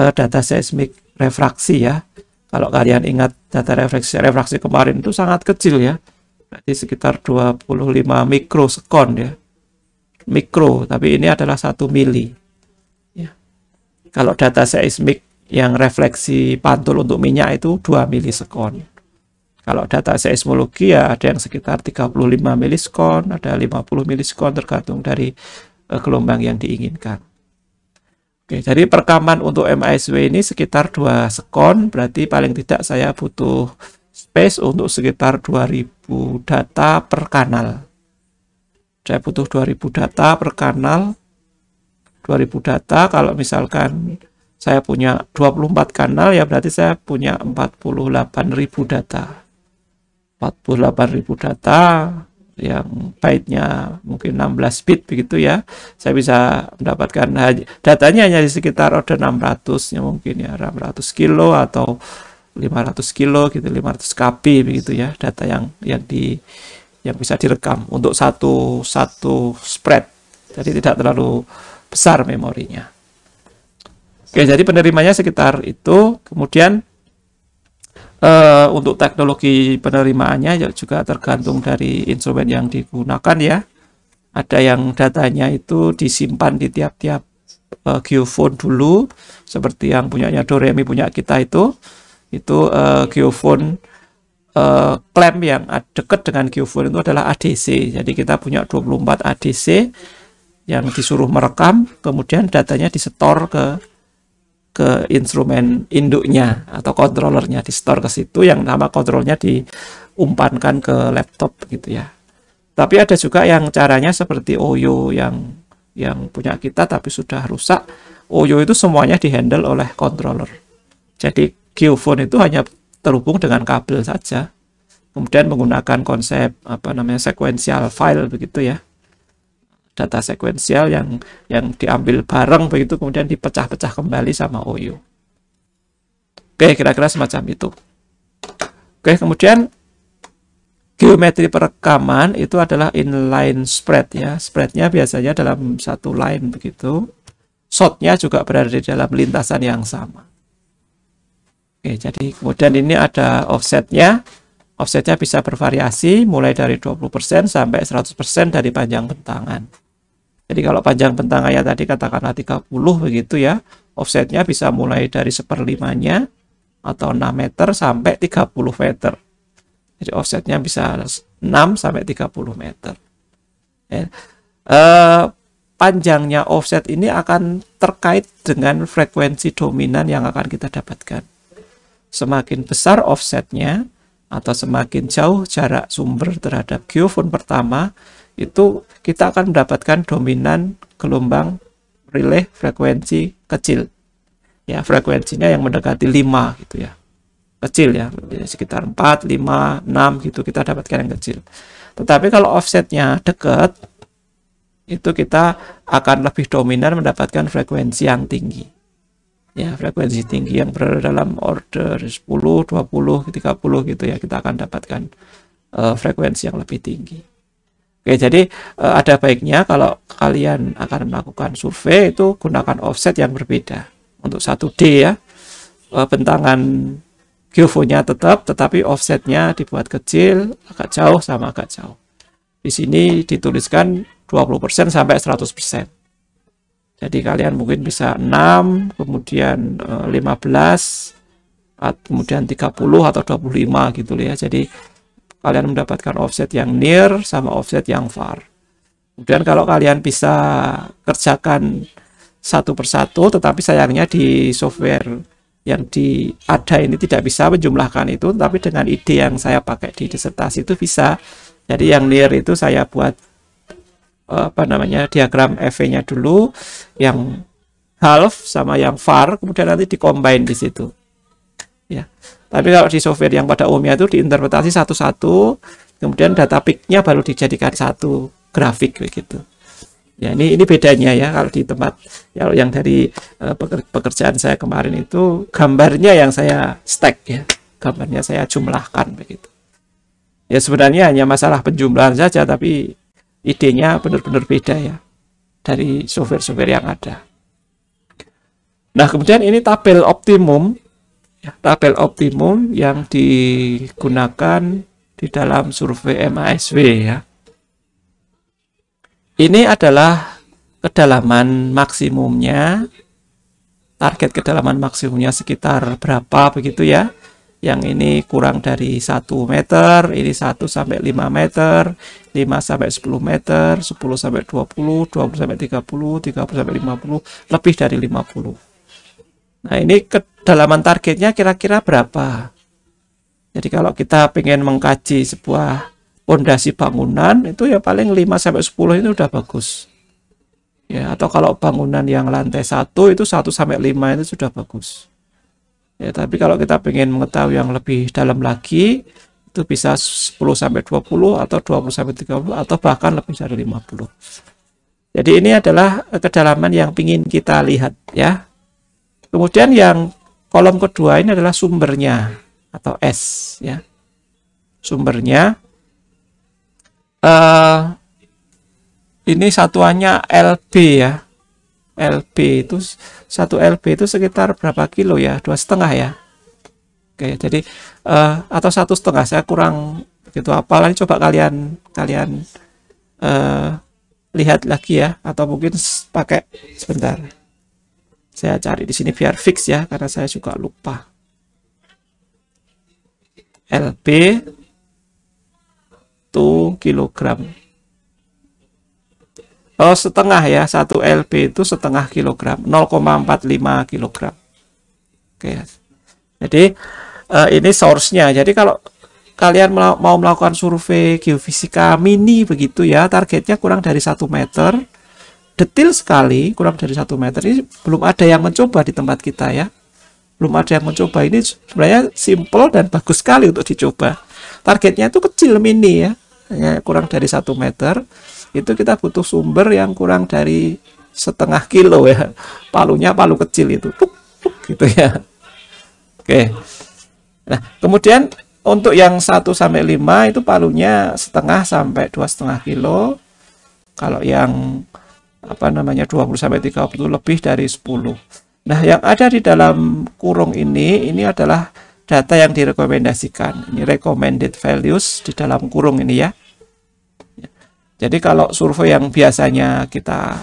uh, data seismik refraksi ya. Kalau kalian ingat data refraksi refraksi kemarin itu sangat kecil ya. Berarti sekitar 25 mikrosekon ya. Mikro, tapi ini adalah satu mili. Ya. Kalau data seismik yang refleksi pantul untuk minyak itu 2 milisekon. Kalau data seismologi ya ada yang sekitar 35 milisekon, ada 50 milisekon tergantung dari eh, gelombang yang diinginkan. Oke, jadi perekaman untuk MISW ini sekitar 2 sekon, berarti paling tidak saya butuh space untuk sekitar 2000 data per kanal. Saya butuh 2000 data per kanal. 2000 data kalau misalkan saya punya 24 kanal ya berarti saya punya 48.000 data. 48.000 data yang byte-nya mungkin 16 bit begitu ya saya bisa mendapatkan datanya hanya di sekitar order 600 ya mungkin ya 600 kilo atau 500 kilo gitu 500 KB begitu ya data yang yang di yang bisa direkam untuk satu satu spread jadi tidak terlalu besar memorinya oke jadi penerimanya sekitar itu kemudian Eh, untuk teknologi penerimaannya ya juga tergantung dari instrumen yang digunakan ya ada yang datanya itu disimpan di tiap-tiap uh, geofon dulu seperti yang punyanya Doremi punya kita itu itu uh, geofon uh, klaim yang dekat dengan geofon itu adalah ADC jadi kita punya 24 ADC yang disuruh merekam kemudian datanya disetor ke ke instrumen induknya atau kontrolernya di store ke situ yang nama kontrolnya diumpankan ke laptop gitu ya tapi ada juga yang caranya seperti OYO yang yang punya kita tapi sudah rusak OYO itu semuanya dihandle oleh controller jadi Q-Phone itu hanya terhubung dengan kabel saja kemudian menggunakan konsep apa namanya sequential file begitu ya data sekuensial yang yang diambil bareng begitu kemudian dipecah-pecah kembali sama OU. Oke, kira-kira semacam itu. Oke, kemudian geometri perekaman itu adalah inline spread ya. Spreadnya biasanya dalam satu line begitu. Shotnya juga berada di dalam lintasan yang sama. Oke, jadi kemudian ini ada offsetnya. Offsetnya bisa bervariasi mulai dari 20% sampai 100% dari panjang bentangan. Jadi kalau panjang bentang ayat tadi katakanlah 30 begitu ya, offsetnya bisa mulai dari seperlimanya atau 6 meter sampai 30 meter. Jadi offsetnya bisa 6 sampai 30 meter. Ya. Eh, panjangnya offset ini akan terkait dengan frekuensi dominan yang akan kita dapatkan. Semakin besar offsetnya atau semakin jauh jarak sumber terhadap geofon pertama, itu kita akan mendapatkan dominan gelombang relay frekuensi kecil. Ya, frekuensinya yang mendekati 5 gitu ya. Kecil ya, sekitar 4, 5, 6 gitu kita dapatkan yang kecil. Tetapi kalau offsetnya dekat, itu kita akan lebih dominan mendapatkan frekuensi yang tinggi. Ya, frekuensi tinggi yang berada dalam order 10, 20, 30 gitu ya, kita akan dapatkan uh, frekuensi yang lebih tinggi. Oke, jadi eh, ada baiknya kalau kalian akan melakukan survei itu gunakan offset yang berbeda. Untuk 1D ya, eh, bentangan geofonya tetap, tetapi offsetnya dibuat kecil, agak jauh sama agak jauh. Di sini dituliskan 20% sampai 100%. Jadi kalian mungkin bisa 6, kemudian 15, eh, kemudian 30 atau 25 gitu ya. Jadi kalian mendapatkan offset yang near sama offset yang far. Kemudian kalau kalian bisa kerjakan satu persatu, tetapi sayangnya di software yang di ada ini tidak bisa menjumlahkan itu, tapi dengan ide yang saya pakai di disertasi itu bisa. Jadi yang near itu saya buat eh, apa namanya diagram EV-nya dulu, yang half sama yang far, kemudian nanti dikombin di situ. Ya. Tapi kalau di software yang pada umumnya itu diinterpretasi satu-satu, kemudian data peaknya baru dijadikan satu grafik begitu. Ya ini ini bedanya ya kalau di tempat kalau yang dari uh, pekerjaan saya kemarin itu gambarnya yang saya stack ya, gambarnya saya jumlahkan begitu. Ya sebenarnya hanya masalah penjumlahan saja tapi idenya benar-benar beda ya dari software-software yang ada. Nah kemudian ini tabel optimum tabel optimum yang digunakan di dalam survei MASW ya. Ini adalah kedalaman maksimumnya, target kedalaman maksimumnya sekitar berapa begitu ya. Yang ini kurang dari 1 meter, ini 1 sampai 5 meter, 5 sampai 10 meter, 10 sampai 20, 20 sampai 30, 30 sampai 50, lebih dari 50. Nah, ini kedalaman targetnya kira-kira berapa? Jadi kalau kita pengen mengkaji sebuah pondasi bangunan itu ya paling 5 sampai 10 itu sudah bagus. Ya, atau kalau bangunan yang lantai 1 itu 1 sampai 5 itu sudah bagus. Ya, tapi kalau kita pengen mengetahui yang lebih dalam lagi itu bisa 10 sampai 20 atau 20 sampai 30 atau bahkan lebih dari 50. Jadi ini adalah kedalaman yang ingin kita lihat ya. Kemudian yang kolom kedua ini adalah sumbernya atau S ya. Sumbernya uh, ini satuannya LB ya. LB itu satu LB itu sekitar berapa kilo ya? Dua setengah ya. Oke, jadi uh, atau satu setengah saya kurang gitu apalagi lagi coba kalian kalian uh, lihat lagi ya atau mungkin pakai sebentar. Saya cari di sini biar fix ya, karena saya suka lupa. LB 2 kg. Oh, setengah ya. 1 LB itu setengah kilogram. 0,45 kilogram. Oke. Ya. Jadi, uh, ini source-nya. Jadi, kalau kalian mau melakukan survei geofisika mini begitu ya, targetnya kurang dari 1 meter detil sekali kurang dari satu meter ini belum ada yang mencoba di tempat kita ya belum ada yang mencoba ini sebenarnya simple dan bagus sekali untuk dicoba targetnya itu kecil mini ya hanya kurang dari satu meter itu kita butuh sumber yang kurang dari setengah kilo ya palunya palu kecil itu tuk, tuk, gitu ya oke nah kemudian untuk yang 1 sampai 5 itu palunya setengah sampai dua setengah kilo. Kalau yang apa namanya 20 sampai 30 lebih dari 10. Nah, yang ada di dalam kurung ini ini adalah data yang direkomendasikan. Ini recommended values di dalam kurung ini ya. Jadi kalau survei yang biasanya kita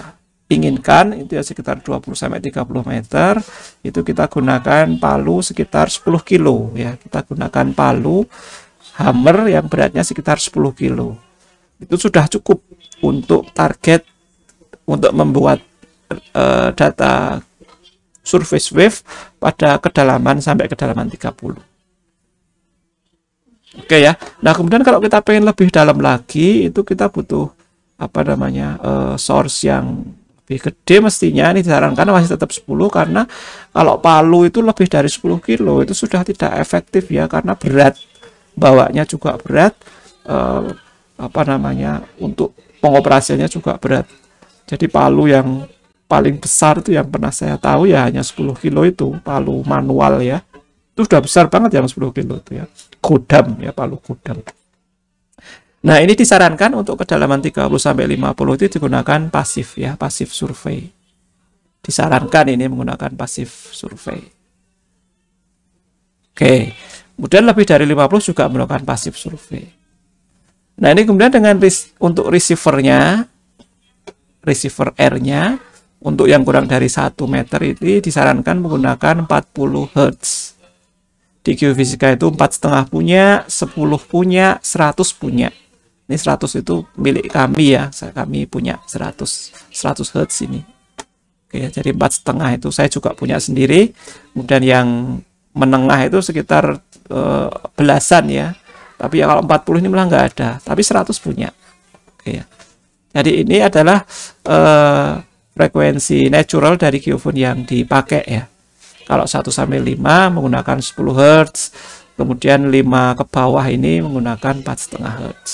inginkan itu ya sekitar 20 sampai 30 meter itu kita gunakan palu sekitar 10 kilo ya kita gunakan palu hammer yang beratnya sekitar 10 kilo itu sudah cukup untuk target untuk membuat uh, data surface wave pada kedalaman sampai kedalaman 30. Oke ya. Nah, kemudian kalau kita pengen lebih dalam lagi, itu kita butuh apa namanya? Uh, source yang lebih gede mestinya. Ini disarankan masih tetap 10 karena kalau palu itu lebih dari 10 kilo itu sudah tidak efektif ya karena berat. Bawanya juga berat. Uh, apa namanya? Untuk pengoperasiannya juga berat. Jadi palu yang paling besar itu yang pernah saya tahu ya hanya 10 kilo itu, palu manual ya. Itu sudah besar banget yang 10 kilo itu ya. Kodam ya, palu kodam. Nah, ini disarankan untuk kedalaman 30 sampai 50 itu digunakan pasif ya, pasif survei. Disarankan ini menggunakan pasif survei. Oke. Kemudian lebih dari 50 juga menggunakan pasif survei. Nah, ini kemudian dengan untuk receivernya receiver R-nya. Untuk yang kurang dari 1 meter ini disarankan menggunakan 40 Hz. Di geofisika itu 4,5 punya, 10 punya, 100 punya. Ini 100 itu milik kami ya, kami punya 100 100 Hz ini. Oke, jadi 4,5 itu saya juga punya sendiri. Kemudian yang menengah itu sekitar e, belasan ya. Tapi ya kalau 40 ini malah nggak ada, tapi 100 punya. Oke ya. Jadi ini adalah uh, frekuensi natural dari geofon yang dipakai ya. Kalau 1 sampai 5 menggunakan 10 Hz, kemudian 5 ke bawah ini menggunakan 4,5 Hz.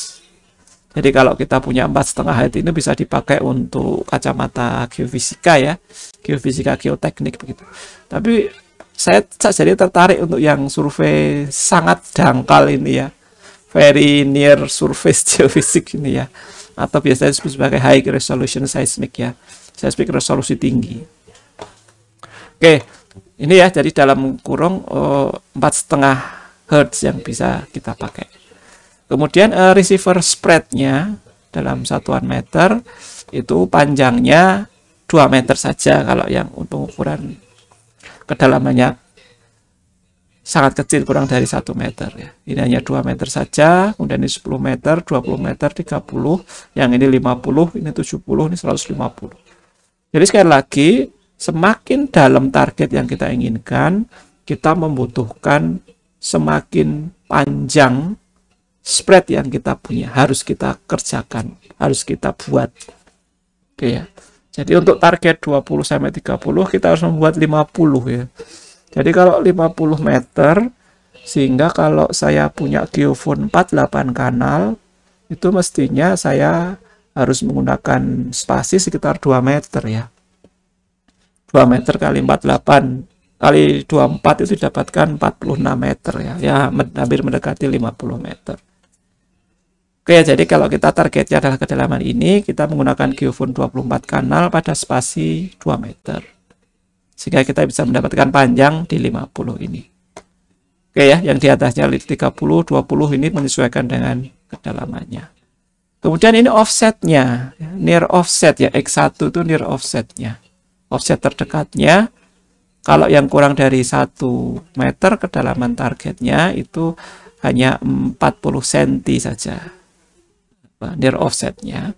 Jadi kalau kita punya 4,5 Hz ini bisa dipakai untuk kacamata geofisika ya, geofisika geoteknik begitu. Tapi saya jadi tertarik untuk yang survei sangat dangkal ini ya, very near surface geofisik ini ya atau biasanya disebut sebagai high resolution seismic ya seismic resolusi tinggi oke ini ya jadi dalam kurung oh, empat setengah hertz yang bisa kita pakai kemudian uh, receiver spreadnya dalam satuan meter itu panjangnya 2 meter saja kalau yang untuk ukuran kedalamannya sangat kecil kurang dari satu meter ya. Ini hanya 2 meter saja, kemudian ini 10 meter, 20 meter, 30, yang ini 50, ini 70, ini 150. Jadi sekali lagi, semakin dalam target yang kita inginkan, kita membutuhkan semakin panjang spread yang kita punya harus kita kerjakan, harus kita buat. Oke ya. Jadi untuk target 20 sampai 30 kita harus membuat 50 ya. Jadi kalau 50 meter, sehingga kalau saya punya geofon 48 kanal, itu mestinya saya harus menggunakan spasi sekitar 2 meter ya. 2 meter kali 48 kali 24 itu didapatkan 46 meter ya. Ya hampir mendekati 50 meter. Oke, jadi kalau kita targetnya adalah kedalaman ini, kita menggunakan geofon 24 kanal pada spasi 2 meter sehingga kita bisa mendapatkan panjang di 50 ini oke ya yang di atasnya 30 20 ini menyesuaikan dengan kedalamannya kemudian ini offsetnya ya, near offset ya X1 itu near offsetnya offset terdekatnya kalau yang kurang dari 1 meter kedalaman targetnya itu hanya 40 cm saja near offsetnya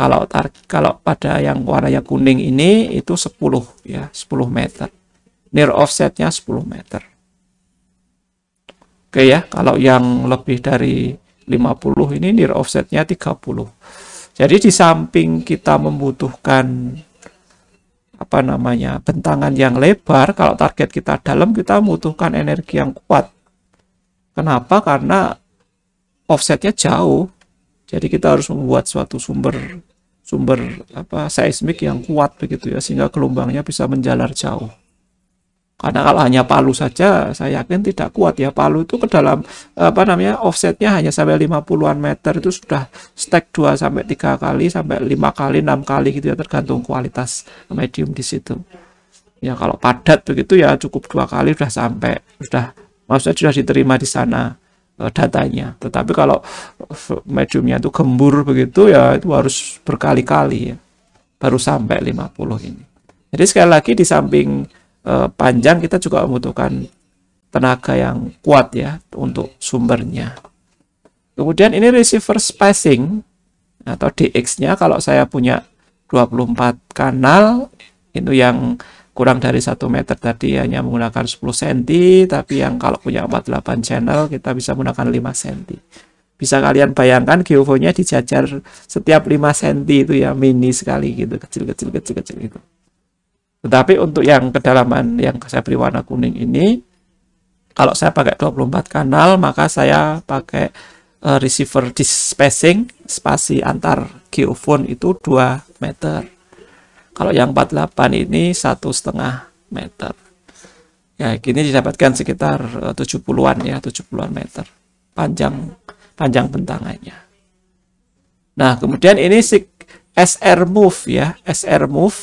kalau target kalau pada yang warnanya kuning ini itu 10 ya 10 meter near offsetnya 10 meter oke ya kalau yang lebih dari 50 ini near offsetnya 30 jadi di samping kita membutuhkan apa namanya bentangan yang lebar kalau target kita dalam kita membutuhkan energi yang kuat kenapa karena offsetnya jauh jadi kita harus membuat suatu sumber sumber apa seismik yang kuat begitu ya sehingga gelombangnya bisa menjalar jauh. Karena kalau hanya Palu saja saya yakin tidak kuat ya Palu itu ke dalam apa namanya offsetnya hanya sampai 50-an meter itu sudah stack 2 sampai 3 kali sampai 5 kali 6 kali gitu ya tergantung kualitas medium di situ. Ya kalau padat begitu ya cukup dua kali sudah sampai sudah maksudnya sudah diterima di sana Eh, datanya. Tetapi kalau mediumnya itu gembur begitu ya itu harus berkali-kali ya. Baru sampai 50 ini. Jadi sekali lagi di samping uh, panjang kita juga membutuhkan tenaga yang kuat ya untuk sumbernya. Kemudian ini receiver spacing atau DX-nya kalau saya punya 24 kanal itu yang kurang dari 1 meter tadi hanya menggunakan 10 cm tapi yang kalau punya 48 channel kita bisa menggunakan 5 cm bisa kalian bayangkan geofonya dijajar setiap 5 cm itu ya mini sekali gitu kecil kecil kecil kecil gitu tetapi untuk yang kedalaman yang saya beri warna kuning ini kalau saya pakai 24 kanal maka saya pakai eh, receiver dispacing spasi antar geofon itu 2 meter kalau yang 48 ini satu setengah meter. Ya, gini didapatkan sekitar 70-an eh, ya, 70-an meter panjang panjang bentangannya. Nah, kemudian ini si SR move ya, SR move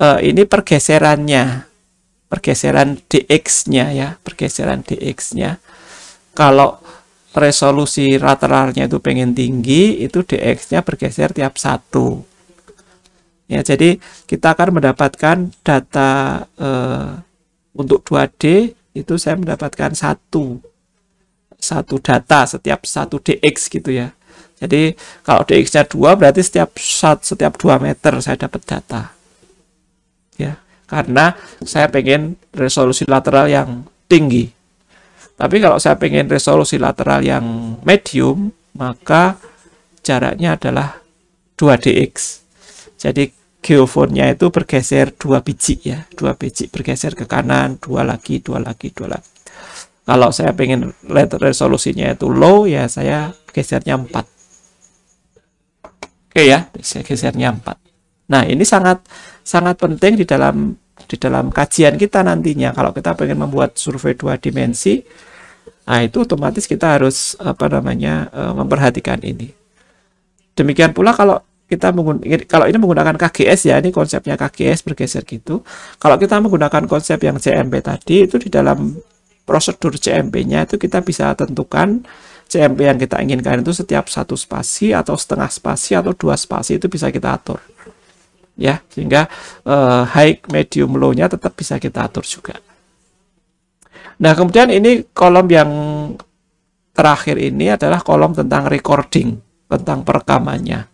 uh, ini pergeserannya. Pergeseran DX-nya ya, pergeseran DX-nya. Kalau resolusi lateralnya itu pengen tinggi, itu DX-nya bergeser tiap satu. Ya, jadi kita akan mendapatkan data eh, untuk 2D itu saya mendapatkan satu satu data setiap satu DX gitu ya. Jadi kalau DX-nya 2 berarti setiap setiap 2 meter saya dapat data. Ya, karena saya pengen resolusi lateral yang tinggi. Tapi kalau saya pengen resolusi lateral yang medium, maka jaraknya adalah 2DX. Jadi Geofornya itu bergeser dua biji ya dua biji bergeser ke kanan dua lagi dua lagi dua lagi kalau saya pengen resolusinya itu low ya saya gesernya 4 oke ya saya gesernya 4 nah ini sangat sangat penting di dalam di dalam kajian kita nantinya kalau kita pengen membuat survei dua dimensi nah itu otomatis kita harus apa namanya eh, memperhatikan ini demikian pula kalau kita kalau ini menggunakan KGS ya ini konsepnya KGS bergeser gitu kalau kita menggunakan konsep yang CMP tadi itu di dalam prosedur CMP-nya itu kita bisa tentukan CMP yang kita inginkan itu setiap satu spasi atau setengah spasi atau dua spasi itu bisa kita atur ya sehingga uh, high medium low-nya tetap bisa kita atur juga nah kemudian ini kolom yang terakhir ini adalah kolom tentang recording tentang perekamannya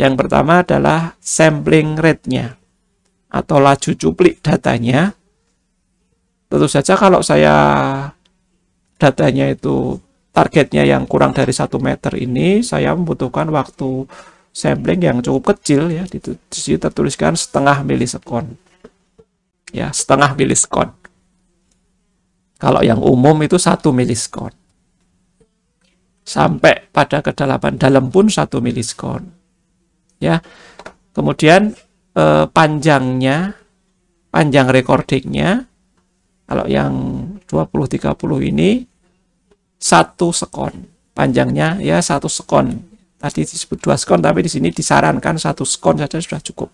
yang pertama adalah sampling rate-nya atau laju cuplik datanya. Tentu saja kalau saya datanya itu targetnya yang kurang dari satu meter ini, saya membutuhkan waktu sampling yang cukup kecil ya. Di sini tertuliskan setengah milisekon. Ya, setengah milisekon. Kalau yang umum itu satu milisekon. Sampai pada kedalaman dalam pun satu milisekon ya kemudian eh, panjangnya panjang recordingnya kalau yang 20-30 ini satu sekon panjangnya ya satu sekon tadi disebut dua sekon tapi di sini disarankan satu sekon saja sudah cukup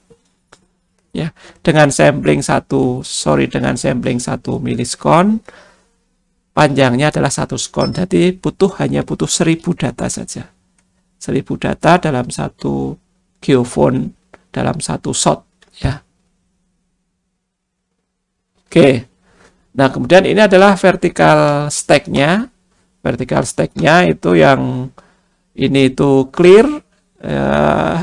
ya dengan sampling satu sorry dengan sampling satu miliskon panjangnya adalah satu sekon jadi butuh hanya butuh seribu data saja 1000 data dalam satu geofon dalam satu shot ya. Oke. Nah, kemudian ini adalah vertical stack-nya. Vertical stack-nya itu yang ini itu clear eh,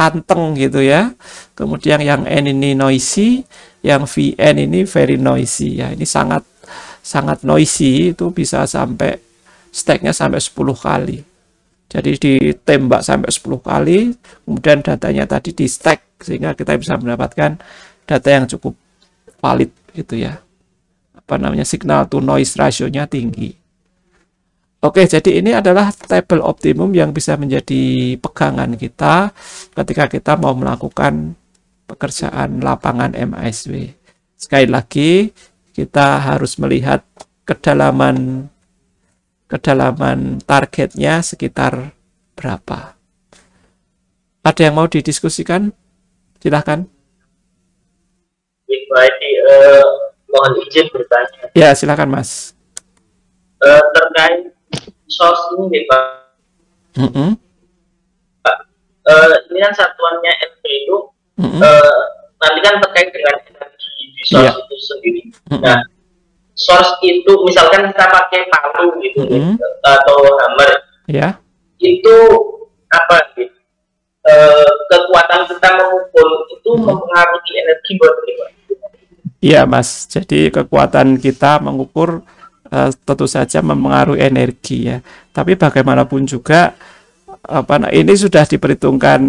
anteng gitu ya. Kemudian yang N ini noisy, yang VN ini very noisy ya. Ini sangat sangat noisy itu bisa sampai stack-nya sampai 10 kali. Jadi ditembak sampai 10 kali, kemudian datanya tadi di stack sehingga kita bisa mendapatkan data yang cukup valid gitu ya. Apa namanya signal to noise rasionya tinggi. Oke, jadi ini adalah table optimum yang bisa menjadi pegangan kita ketika kita mau melakukan pekerjaan lapangan MISW. Sekali lagi, kita harus melihat kedalaman kedalaman targetnya sekitar berapa. Ada yang mau didiskusikan? Silahkan. Baik, uh, mohon izin bertanya. Ya, silahkan Mas. Uh, terkait sos ini, Pak. Mm -hmm. uh, ini kan satuannya NP itu mm -hmm. uh, nanti kan terkait dengan energi di sos yeah. itu sendiri. Mm -hmm. Nah, source itu misalkan kita pakai palu gitu mm -hmm. atau hammer ya yeah. itu apa gitu eh, kekuatan kita memukul itu mm -hmm. mempengaruhi energi body Iya mas, jadi kekuatan kita mengukur uh, tentu saja mempengaruhi energi ya. Tapi bagaimanapun juga apa nah, ini sudah diperhitungkan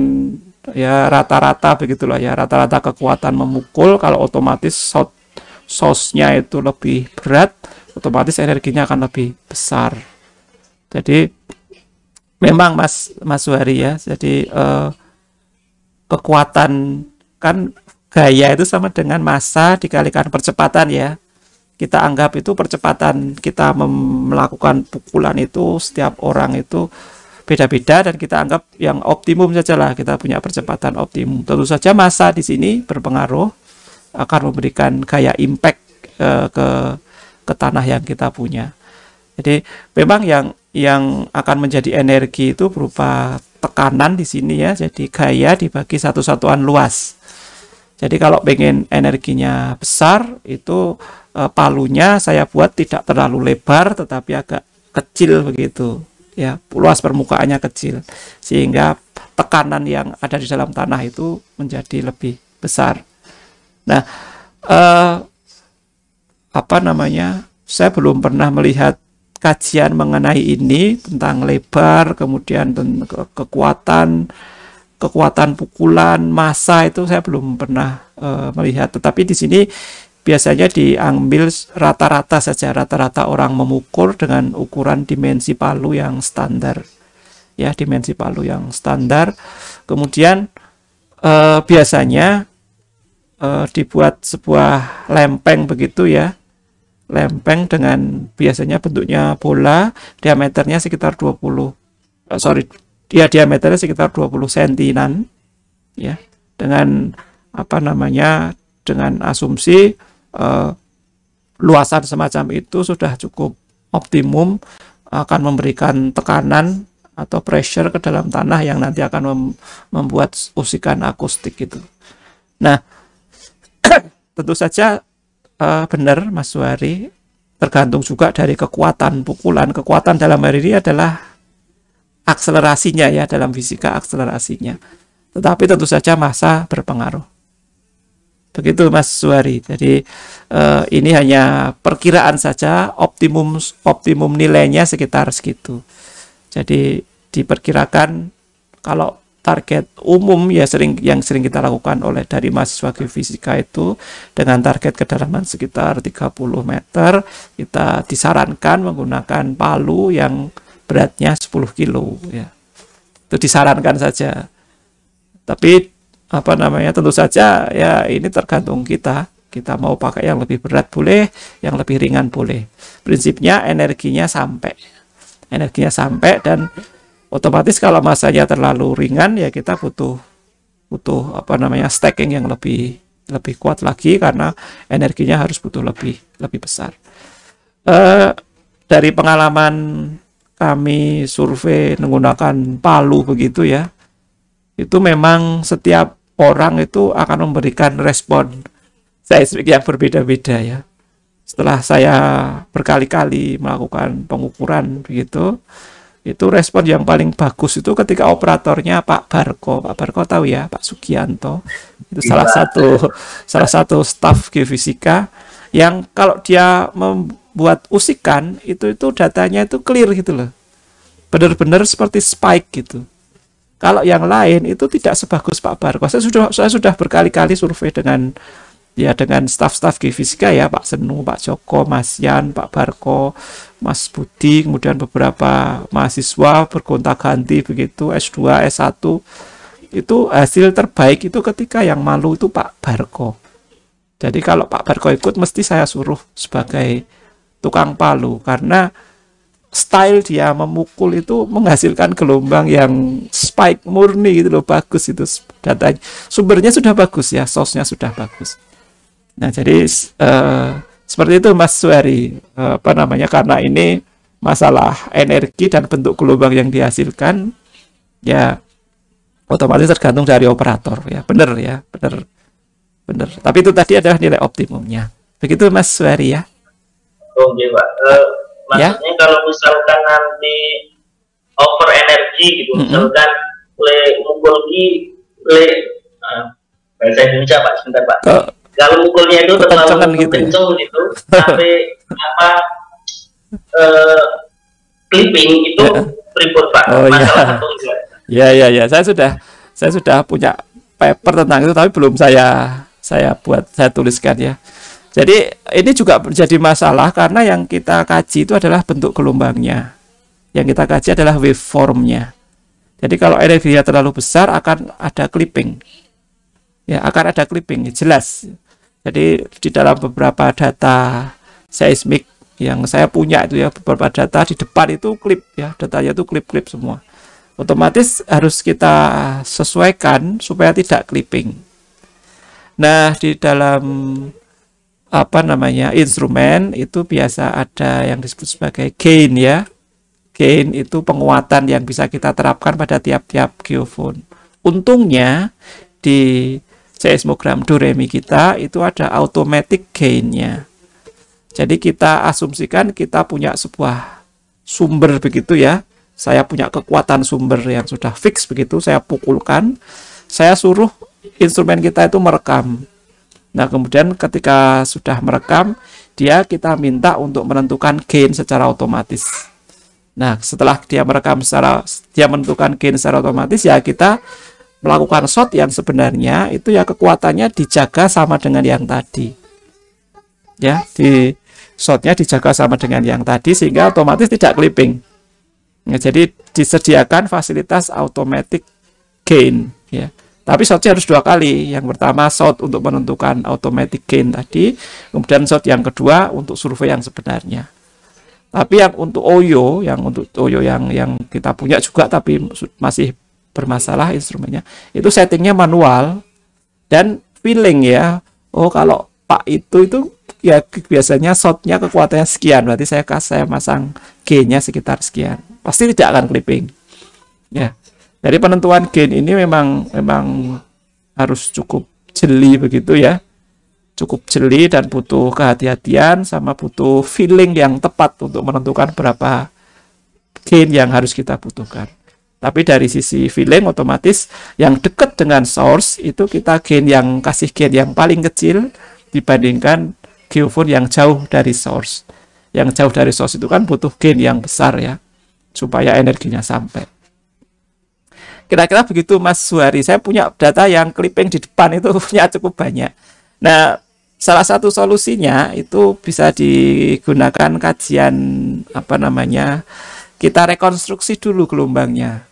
ya rata-rata begitulah ya rata-rata kekuatan memukul kalau otomatis shot sosnya itu lebih berat, otomatis energinya akan lebih besar. Jadi memang Mas Mas Suhari ya, jadi eh, kekuatan kan gaya itu sama dengan massa dikalikan percepatan ya. Kita anggap itu percepatan kita melakukan pukulan itu setiap orang itu beda-beda dan kita anggap yang optimum sajalah kita punya percepatan optimum. Tentu saja massa di sini berpengaruh akan memberikan kayak impact e, ke ke tanah yang kita punya. Jadi memang yang yang akan menjadi energi itu berupa tekanan di sini ya. Jadi gaya dibagi satu-satuan luas. Jadi kalau pengen energinya besar itu e, palunya saya buat tidak terlalu lebar tetapi agak kecil begitu ya. Luas permukaannya kecil sehingga tekanan yang ada di dalam tanah itu menjadi lebih besar. Nah, eh, apa namanya? Saya belum pernah melihat kajian mengenai ini tentang lebar, kemudian kekuatan, kekuatan pukulan, massa itu saya belum pernah eh, melihat. Tetapi di sini biasanya diambil rata-rata saja rata-rata orang memukul dengan ukuran dimensi palu yang standar ya dimensi palu yang standar kemudian eh, biasanya uh, dibuat sebuah lempeng begitu ya lempeng dengan biasanya bentuknya bola diameternya sekitar 20 uh, eh, sorry dia ya, diameternya sekitar 20 sentinan ya dengan apa namanya dengan asumsi uh, luasan semacam itu sudah cukup optimum akan memberikan tekanan atau pressure ke dalam tanah yang nanti akan mem membuat usikan akustik gitu Nah, tentu saja uh, benar Mas Suhari tergantung juga dari kekuatan pukulan kekuatan dalam hari ini adalah akselerasinya ya dalam fisika akselerasinya tetapi tentu saja masa berpengaruh begitu Mas Suhari jadi uh, ini hanya perkiraan saja optimum optimum nilainya sekitar segitu jadi diperkirakan kalau target umum ya sering yang sering kita lakukan oleh dari mahasiswa geofisika itu dengan target kedalaman sekitar 30 meter kita disarankan menggunakan palu yang beratnya 10 kilo ya itu disarankan saja tapi apa namanya tentu saja ya ini tergantung kita kita mau pakai yang lebih berat boleh yang lebih ringan boleh prinsipnya energinya sampai energinya sampai dan otomatis kalau masanya terlalu ringan ya kita butuh butuh apa namanya stacking yang lebih lebih kuat lagi karena energinya harus butuh lebih lebih besar. Uh, dari pengalaman kami survei menggunakan palu begitu ya, itu memang setiap orang itu akan memberikan respon seismik yang berbeda-beda ya. Setelah saya berkali-kali melakukan pengukuran begitu, itu respon yang paling bagus itu ketika operatornya Pak Barko Pak Barko tahu ya Pak Sugianto itu salah iya. satu salah satu staf geofisika yang kalau dia membuat usikan itu itu datanya itu clear gitu loh benar-benar seperti spike gitu kalau yang lain itu tidak sebagus Pak Barko saya sudah saya sudah berkali-kali survei dengan ya dengan staf-staf Gfisika ya Pak Senu, Pak Joko, Mas Yan, Pak Barko, Mas Budi, kemudian beberapa mahasiswa bergonta-ganti begitu S2, S1 itu hasil terbaik itu ketika yang malu itu Pak Barko. Jadi kalau Pak Barko ikut mesti saya suruh sebagai tukang palu karena style dia memukul itu menghasilkan gelombang yang spike murni gitu loh bagus itu datanya sumbernya sudah bagus ya sosnya sudah bagus Nah, jadi uh, seperti itu Mas Suari, Uh, eh, apa namanya? Karena ini masalah energi dan bentuk gelombang yang dihasilkan ya otomatis tergantung dari operator ya. Benar ya, benar. Benar. Tapi itu tadi adalah nilai optimumnya. Begitu Mas Suari ya. Oh, Pak. Uh, maksudnya ya? kalau misalkan nanti over energi gitu, mm -hmm. misalkan le mukul le uh, bahasa Indonesia Pak, sebentar Pak. Ke kalau mukulnya itu terlalu gitu ya? kenceng ya? gitu sampai apa uh, clipping itu ya. ribut pak oh, iya. masalah ya. ya ya ya saya sudah saya sudah punya paper tentang itu tapi belum saya saya buat saya tuliskan ya jadi ini juga menjadi masalah karena yang kita kaji itu adalah bentuk gelombangnya yang kita kaji adalah waveformnya jadi kalau energinya terlalu besar akan ada clipping ya akan ada clipping jelas jadi di dalam beberapa data seismik yang saya punya itu ya beberapa data di depan itu klip ya datanya itu klip-klip semua otomatis harus kita sesuaikan supaya tidak clipping nah di dalam apa namanya instrumen itu biasa ada yang disebut sebagai gain ya gain itu penguatan yang bisa kita terapkan pada tiap-tiap geofon untungnya di seismogram doremi kita itu ada automatic gainnya. Jadi kita asumsikan kita punya sebuah sumber begitu ya. Saya punya kekuatan sumber yang sudah fix begitu, saya pukulkan. Saya suruh instrumen kita itu merekam. Nah, kemudian ketika sudah merekam, dia kita minta untuk menentukan gain secara otomatis. Nah, setelah dia merekam secara dia menentukan gain secara otomatis ya kita melakukan shot yang sebenarnya itu ya kekuatannya dijaga sama dengan yang tadi ya di shotnya dijaga sama dengan yang tadi sehingga otomatis tidak clipping ya, jadi disediakan fasilitas automatic gain ya tapi shotnya harus dua kali yang pertama shot untuk menentukan automatic gain tadi kemudian shot yang kedua untuk survei yang sebenarnya tapi yang untuk Oyo yang untuk Oyo yang yang kita punya juga tapi masih bermasalah instrumennya itu settingnya manual dan feeling ya oh kalau pak itu itu ya biasanya shotnya kekuatannya sekian berarti saya kasih saya masang gainnya sekitar sekian pasti tidak akan clipping ya jadi penentuan gain ini memang memang harus cukup jeli begitu ya cukup jeli dan butuh kehati-hatian sama butuh feeling yang tepat untuk menentukan berapa gain yang harus kita butuhkan tapi dari sisi filling otomatis yang dekat dengan source itu kita gain yang kasih gain yang paling kecil dibandingkan geophone yang jauh dari source. Yang jauh dari source itu kan butuh gain yang besar ya supaya energinya sampai. Kira-kira begitu Mas Suhari. Saya punya data yang clipping di depan itu punya cukup banyak. Nah, salah satu solusinya itu bisa digunakan kajian apa namanya kita rekonstruksi dulu gelombangnya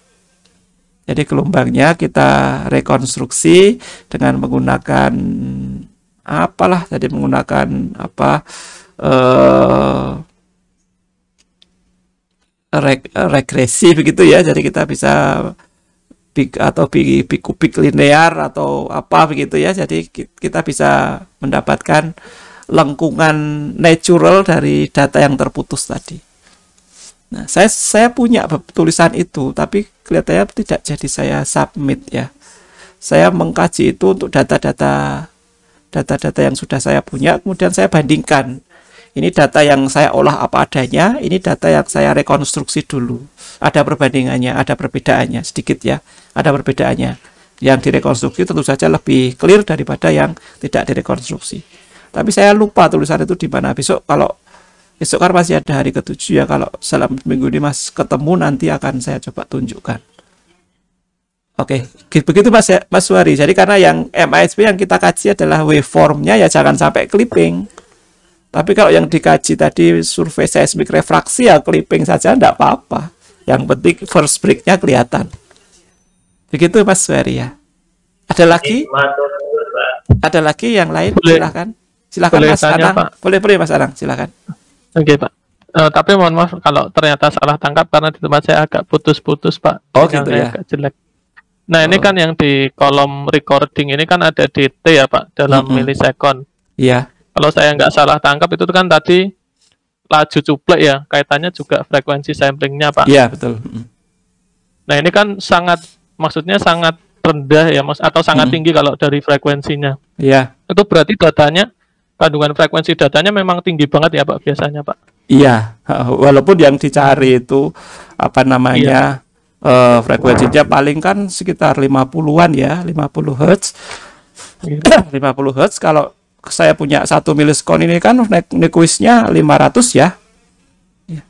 jadi gelombangnya kita rekonstruksi dengan menggunakan apalah tadi menggunakan apa eh reg regresi begitu ya. Jadi kita bisa big atau big, big kubik linear atau apa begitu ya. Jadi kita bisa mendapatkan lengkungan natural dari data yang terputus tadi. Nah, saya saya punya tulisan itu, tapi kelihatannya tidak jadi saya submit ya. Saya mengkaji itu untuk data-data data-data yang sudah saya punya, kemudian saya bandingkan. Ini data yang saya olah apa adanya, ini data yang saya rekonstruksi dulu. Ada perbandingannya, ada perbedaannya sedikit ya, ada perbedaannya. Yang direkonstruksi tentu saja lebih clear daripada yang tidak direkonstruksi. Tapi saya lupa tulisan itu di mana. Besok kalau Esok kan pasti ada hari ketujuh ya. Kalau salam minggu ini mas ketemu nanti akan saya coba tunjukkan. Oke, okay. Gitu, begitu Mas ya, Mas Wari. Jadi karena yang MISP yang kita kaji adalah waveformnya ya jangan sampai clipping. Tapi kalau yang dikaji tadi survei seismik refraksi ya clipping saja tidak apa-apa. Yang penting first breaknya kelihatan. Begitu Mas Wari ya. Ada lagi? Ada lagi yang lain? Silahkan. Silahkan boleh Mas tanya, Anang. Boleh, boleh Mas Anang. Silahkan. Oke okay, Pak. Uh, tapi mohon maaf kalau ternyata salah tangkap karena di tempat saya agak putus-putus Pak. Oh gitu ya. Agak jelek. Nah oh. ini kan yang di kolom recording ini kan ada di t ya Pak dalam mm -hmm. milisecond. Iya. Yeah. Kalau saya nggak salah tangkap itu kan tadi laju cuplik ya kaitannya juga frekuensi samplingnya Pak. Iya yeah, betul. Mm. Nah ini kan sangat maksudnya sangat rendah ya mas atau sangat mm -hmm. tinggi kalau dari frekuensinya. Iya. Yeah. Itu berarti datanya kandungan frekuensi datanya memang tinggi banget ya Pak biasanya Pak. Iya, eh, walaupun yang dicari itu apa namanya iya. uh, frekuensinya paling kan sekitar 50-an ya, 50 Hz. Lima 50 Hz iya. kalau saya punya satu miliskon ini kan nekuisnya 500 ya. Iya.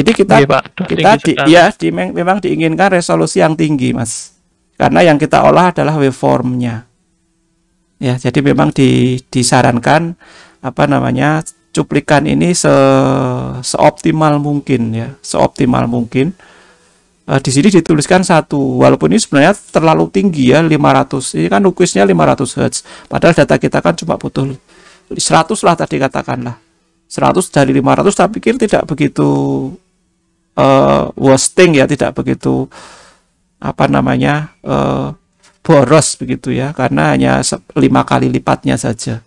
Jadi kita iya, Pak. kita di, ya di, memang diinginkan resolusi yang tinggi, Mas. Karena yang kita olah adalah waveformnya ya jadi memang di, disarankan apa namanya cuplikan ini se, seoptimal mungkin ya seoptimal mungkin e, di sini dituliskan satu walaupun ini sebenarnya terlalu tinggi ya 500 ini kan lukisnya 500 Hz padahal data kita kan cuma butuh 100 lah tadi katakanlah 100 dari 500 tapi pikir tidak begitu uh, e, wasting ya tidak begitu apa namanya uh, boros begitu ya karena hanya lima kali lipatnya saja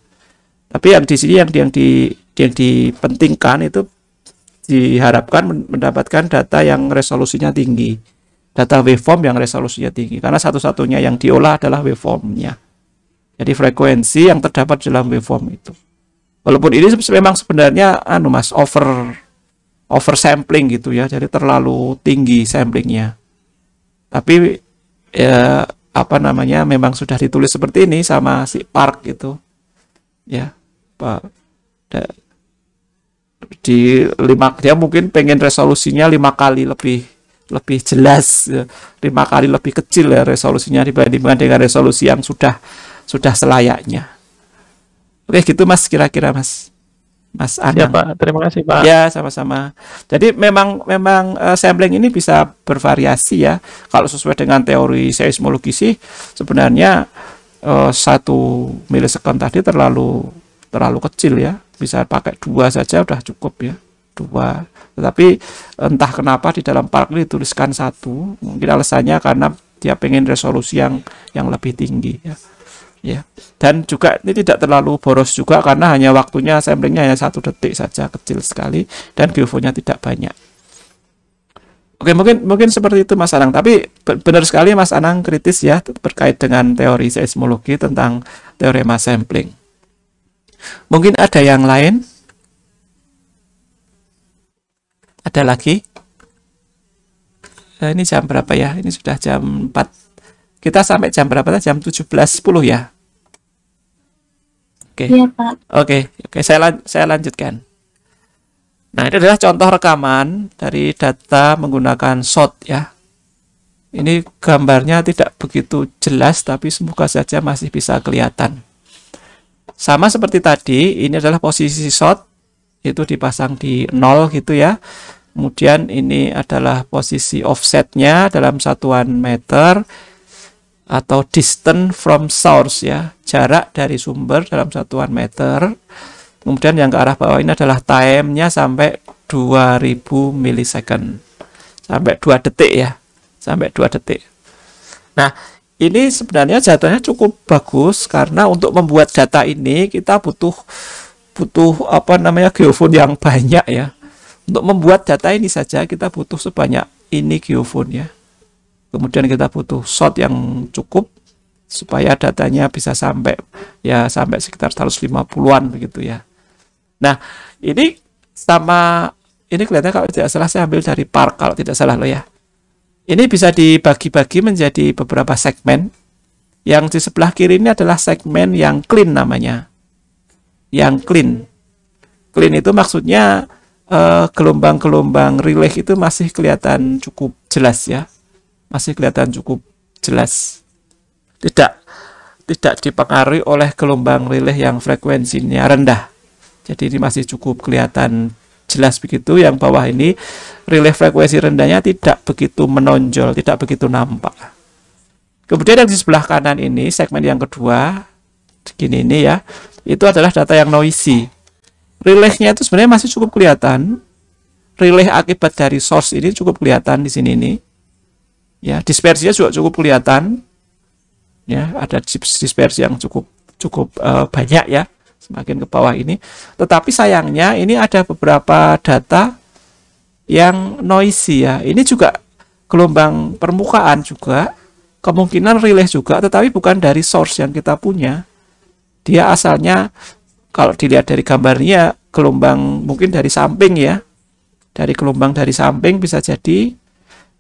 tapi yang di sini yang yang di yang dipentingkan itu diharapkan mendapatkan data yang resolusinya tinggi data waveform yang resolusinya tinggi karena satu-satunya yang diolah adalah waveformnya jadi frekuensi yang terdapat dalam waveform itu walaupun ini memang sebenarnya anu mas over over sampling gitu ya jadi terlalu tinggi samplingnya tapi ya apa namanya memang sudah ditulis seperti ini sama si Park gitu ya Pak di lima dia mungkin pengen resolusinya lima kali lebih lebih jelas ya. lima kali lebih kecil ya resolusinya dibandingkan dengan resolusi yang sudah sudah selayaknya oke gitu mas kira-kira mas Mas Anang. Ya, Pak. Terima kasih, Pak. Ya, sama-sama. Jadi memang memang uh, sampling ini bisa bervariasi ya. Kalau sesuai dengan teori seismologi sih sebenarnya uh, satu milisekon tadi terlalu terlalu kecil ya. Bisa pakai dua saja udah cukup ya. Dua. Tetapi entah kenapa di dalam park ini dituliskan satu. Mungkin alasannya karena dia pengen resolusi yang yang lebih tinggi ya ya dan juga ini tidak terlalu boros juga karena hanya waktunya samplingnya hanya satu detik saja kecil sekali dan geofonya nya tidak banyak Oke mungkin mungkin seperti itu Mas Anang tapi benar sekali Mas Anang kritis ya terkait dengan teori seismologi tentang teorema sampling mungkin ada yang lain ada lagi eh, ini jam berapa ya ini sudah jam 4 kita sampai jam berapa? Jam 17.10 ya. Oke. Okay. Iya, oke, okay. oke okay, saya lan saya lanjutkan. Nah, ini adalah contoh rekaman dari data menggunakan shot ya. Ini gambarnya tidak begitu jelas tapi semoga saja masih bisa kelihatan. Sama seperti tadi, ini adalah posisi shot itu dipasang di nol gitu ya. Kemudian ini adalah posisi offsetnya dalam satuan meter atau distance from source ya, jarak dari sumber dalam satuan meter. Kemudian yang ke arah bawah ini adalah time-nya sampai 2000 milisecond. Sampai 2 detik ya. Sampai 2 detik. Nah, ini sebenarnya jatuhnya cukup bagus karena untuk membuat data ini kita butuh butuh apa namanya geofon yang banyak ya. Untuk membuat data ini saja kita butuh sebanyak ini geofon ya kemudian kita butuh shot yang cukup supaya datanya bisa sampai ya sampai sekitar 150-an begitu ya. Nah, ini sama ini kelihatan kalau tidak salah saya ambil dari park kalau tidak salah lo ya. Ini bisa dibagi-bagi menjadi beberapa segmen. Yang di sebelah kiri ini adalah segmen yang clean namanya. Yang clean. Clean itu maksudnya eh, gelombang-gelombang relay itu masih kelihatan cukup jelas ya masih kelihatan cukup jelas. Tidak tidak dipengaruhi oleh gelombang relay yang frekuensinya rendah. Jadi ini masih cukup kelihatan jelas begitu. Yang bawah ini relay frekuensi rendahnya tidak begitu menonjol, tidak begitu nampak. Kemudian yang di sebelah kanan ini segmen yang kedua segini ini ya, itu adalah data yang noisy. Relaynya itu sebenarnya masih cukup kelihatan. Relay akibat dari source ini cukup kelihatan di sini nih Ya, dispersinya juga cukup kelihatan. Ya, ada dispersi yang cukup cukup uh, banyak ya, semakin ke bawah ini. Tetapi sayangnya ini ada beberapa data yang noisy ya. Ini juga gelombang permukaan juga kemungkinan relay juga tetapi bukan dari source yang kita punya. Dia asalnya kalau dilihat dari gambarnya gelombang mungkin dari samping ya. Dari gelombang dari samping bisa jadi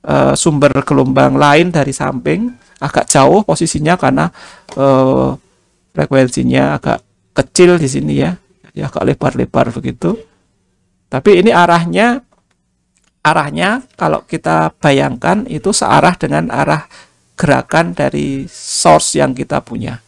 e, sumber gelombang lain dari samping agak jauh posisinya karena e, frekuensinya agak kecil di sini ya ya agak lebar-lebar begitu tapi ini arahnya arahnya kalau kita bayangkan itu searah dengan arah gerakan dari source yang kita punya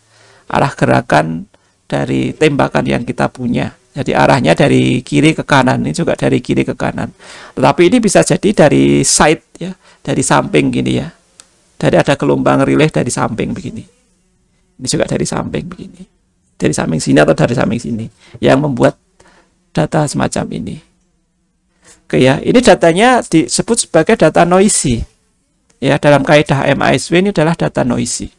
arah gerakan dari tembakan yang kita punya jadi arahnya dari kiri ke kanan, ini juga dari kiri ke kanan. Tetapi ini bisa jadi dari side ya, dari samping gini ya. Dari ada gelombang relay dari samping begini. Ini juga dari samping begini. Dari samping sini atau dari samping sini yang membuat data semacam ini. Oke ya, ini datanya disebut sebagai data noisy. Ya, dalam kaidah MISW ini adalah data noisy.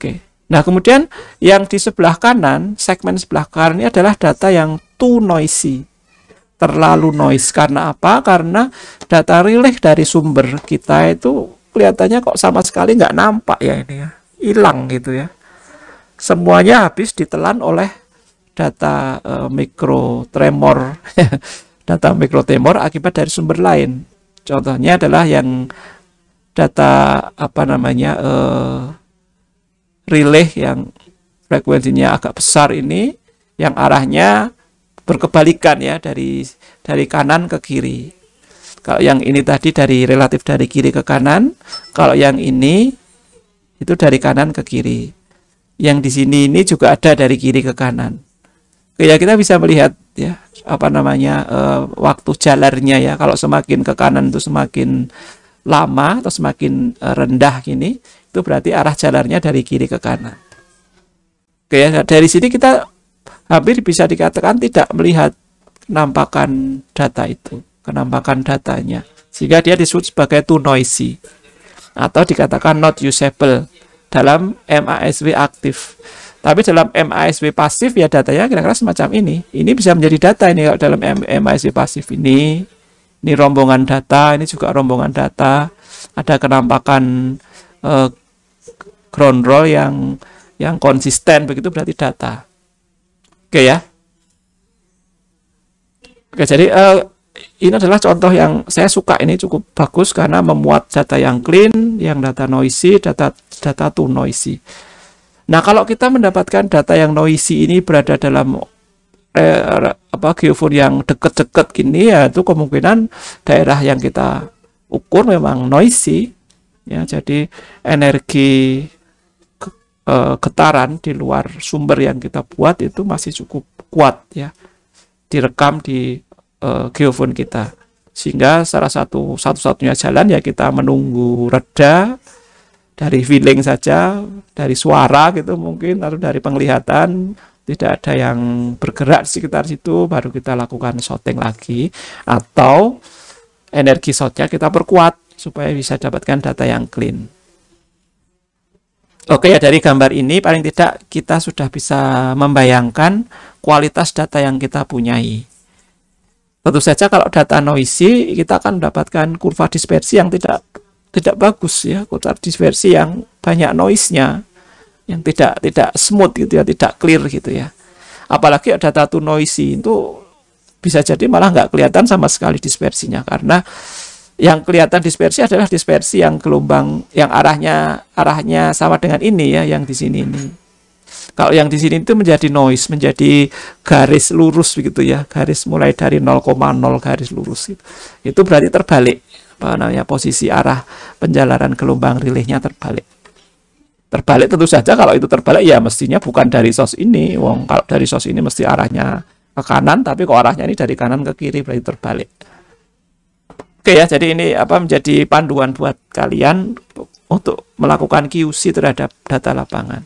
Oke. Nah, kemudian yang di sebelah kanan, segmen sebelah kanan ini adalah data yang too noisy terlalu noise karena apa? Karena data relay dari sumber kita itu kelihatannya kok sama sekali nggak nampak ya ini ya, hilang gitu ya. Semuanya habis ditelan oleh data uh, mikro tremor, data mikro tremor akibat dari sumber lain. Contohnya adalah yang data apa namanya uh, relay yang frekuensinya agak besar ini, yang arahnya berkebalikan ya dari dari kanan ke kiri. Kalau yang ini tadi dari relatif dari kiri ke kanan, kalau yang ini itu dari kanan ke kiri. Yang di sini ini juga ada dari kiri ke kanan. Oke, ya kita bisa melihat ya apa namanya uh, waktu jalarnya ya. Kalau semakin ke kanan itu semakin lama atau semakin eh, rendah gini, itu berarti arah jalarnya dari kiri ke kanan. Oke, ya, dari sini kita hampir bisa dikatakan tidak melihat penampakan data itu, penampakan datanya. Sehingga dia disebut sebagai too noisy atau dikatakan not usable dalam MASW aktif. Tapi dalam MASW pasif ya datanya kira-kira semacam ini. Ini bisa menjadi data ini kalau dalam MASW pasif ini. Ini rombongan data, ini juga rombongan data. Ada kenampakan eh, ground roll yang yang konsisten begitu berarti data. Oke ya. Oke, jadi uh, ini adalah contoh yang saya suka ini cukup bagus karena memuat data yang clean, yang data noisy, data data to noisy. Nah, kalau kita mendapatkan data yang noisy ini berada dalam eh, apa geofon yang deket-deket gini ya itu kemungkinan daerah yang kita ukur memang noisy ya jadi energi uh, getaran di luar sumber yang kita buat itu masih cukup kuat ya direkam di uh, geofon kita sehingga salah satu satu-satunya jalan ya kita menunggu reda dari feeling saja dari suara gitu mungkin atau dari penglihatan tidak ada yang bergerak di sekitar situ baru kita lakukan shooting lagi atau energi shotnya kita perkuat supaya bisa dapatkan data yang clean Oke ya dari gambar ini paling tidak kita sudah bisa membayangkan kualitas data yang kita punyai. Tentu saja kalau data noisy kita akan mendapatkan kurva dispersi yang tidak tidak bagus ya, kurva dispersi yang banyak noise-nya yang tidak tidak smooth gitu ya, tidak clear gitu ya. Apalagi data too noisy itu bisa jadi malah nggak kelihatan sama sekali dispersinya karena yang kelihatan dispersi adalah dispersi yang gelombang yang arahnya arahnya sama dengan ini ya yang di sini ini. Kalau yang di sini itu menjadi noise, menjadi garis lurus begitu ya, garis mulai dari 0,0 garis lurus itu. Itu berarti terbalik apa namanya posisi arah penjalaran gelombang rilehnya terbalik. Terbalik tentu saja kalau itu terbalik ya mestinya bukan dari sos ini, wong kalau dari sos ini mesti arahnya ke kanan tapi kok arahnya ini dari kanan ke kiri berarti terbalik. Oke ya, jadi ini apa menjadi panduan buat kalian untuk melakukan QC terhadap data lapangan.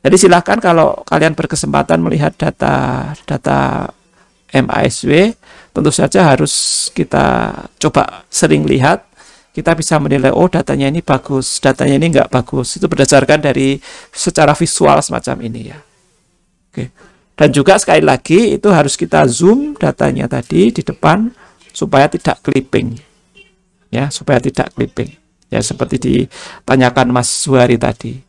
Jadi silahkan kalau kalian berkesempatan melihat data data MISW, tentu saja harus kita coba sering lihat. Kita bisa menilai, oh datanya ini bagus, datanya ini nggak bagus. Itu berdasarkan dari secara visual semacam ini ya. Oke. Dan juga sekali lagi itu harus kita zoom datanya tadi di depan supaya tidak clipping ya supaya tidak clipping ya seperti ditanyakan Mas Suhari tadi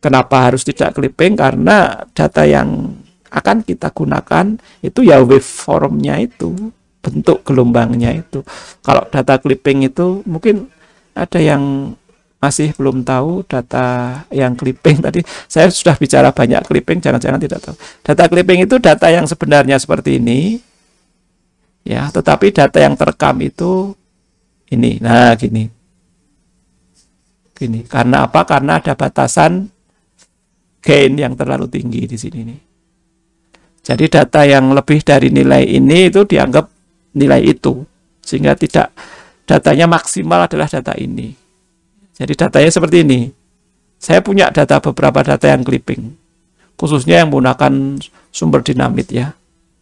kenapa harus tidak clipping karena data yang akan kita gunakan itu ya waveformnya itu bentuk gelombangnya itu kalau data clipping itu mungkin ada yang masih belum tahu data yang clipping tadi saya sudah bicara banyak clipping jangan-jangan tidak tahu data clipping itu data yang sebenarnya seperti ini ya tetapi data yang terekam itu ini nah gini gini karena apa karena ada batasan gain yang terlalu tinggi di sini nih jadi data yang lebih dari nilai ini itu dianggap nilai itu sehingga tidak datanya maksimal adalah data ini jadi datanya seperti ini saya punya data beberapa data yang clipping khususnya yang menggunakan sumber dinamit ya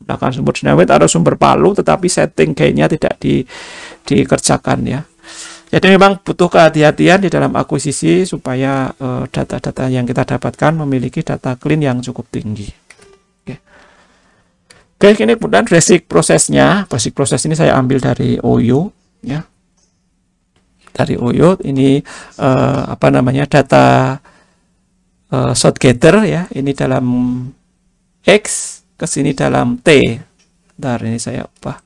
menggunakan sumber dinamit atau sumber palu tetapi setting gainnya tidak di, dikerjakan ya jadi memang butuh kehati-hatian di dalam akuisisi supaya eh, data-data uh, yang kita dapatkan memiliki data clean yang cukup tinggi. Oke, okay. okay, ini kemudian basic prosesnya. Basic proses ini saya ambil dari OYO, ya. Dari OYO ini uh, apa namanya data uh, short getter ya. Ini dalam X ke sini dalam T. Ntar ini saya ubah.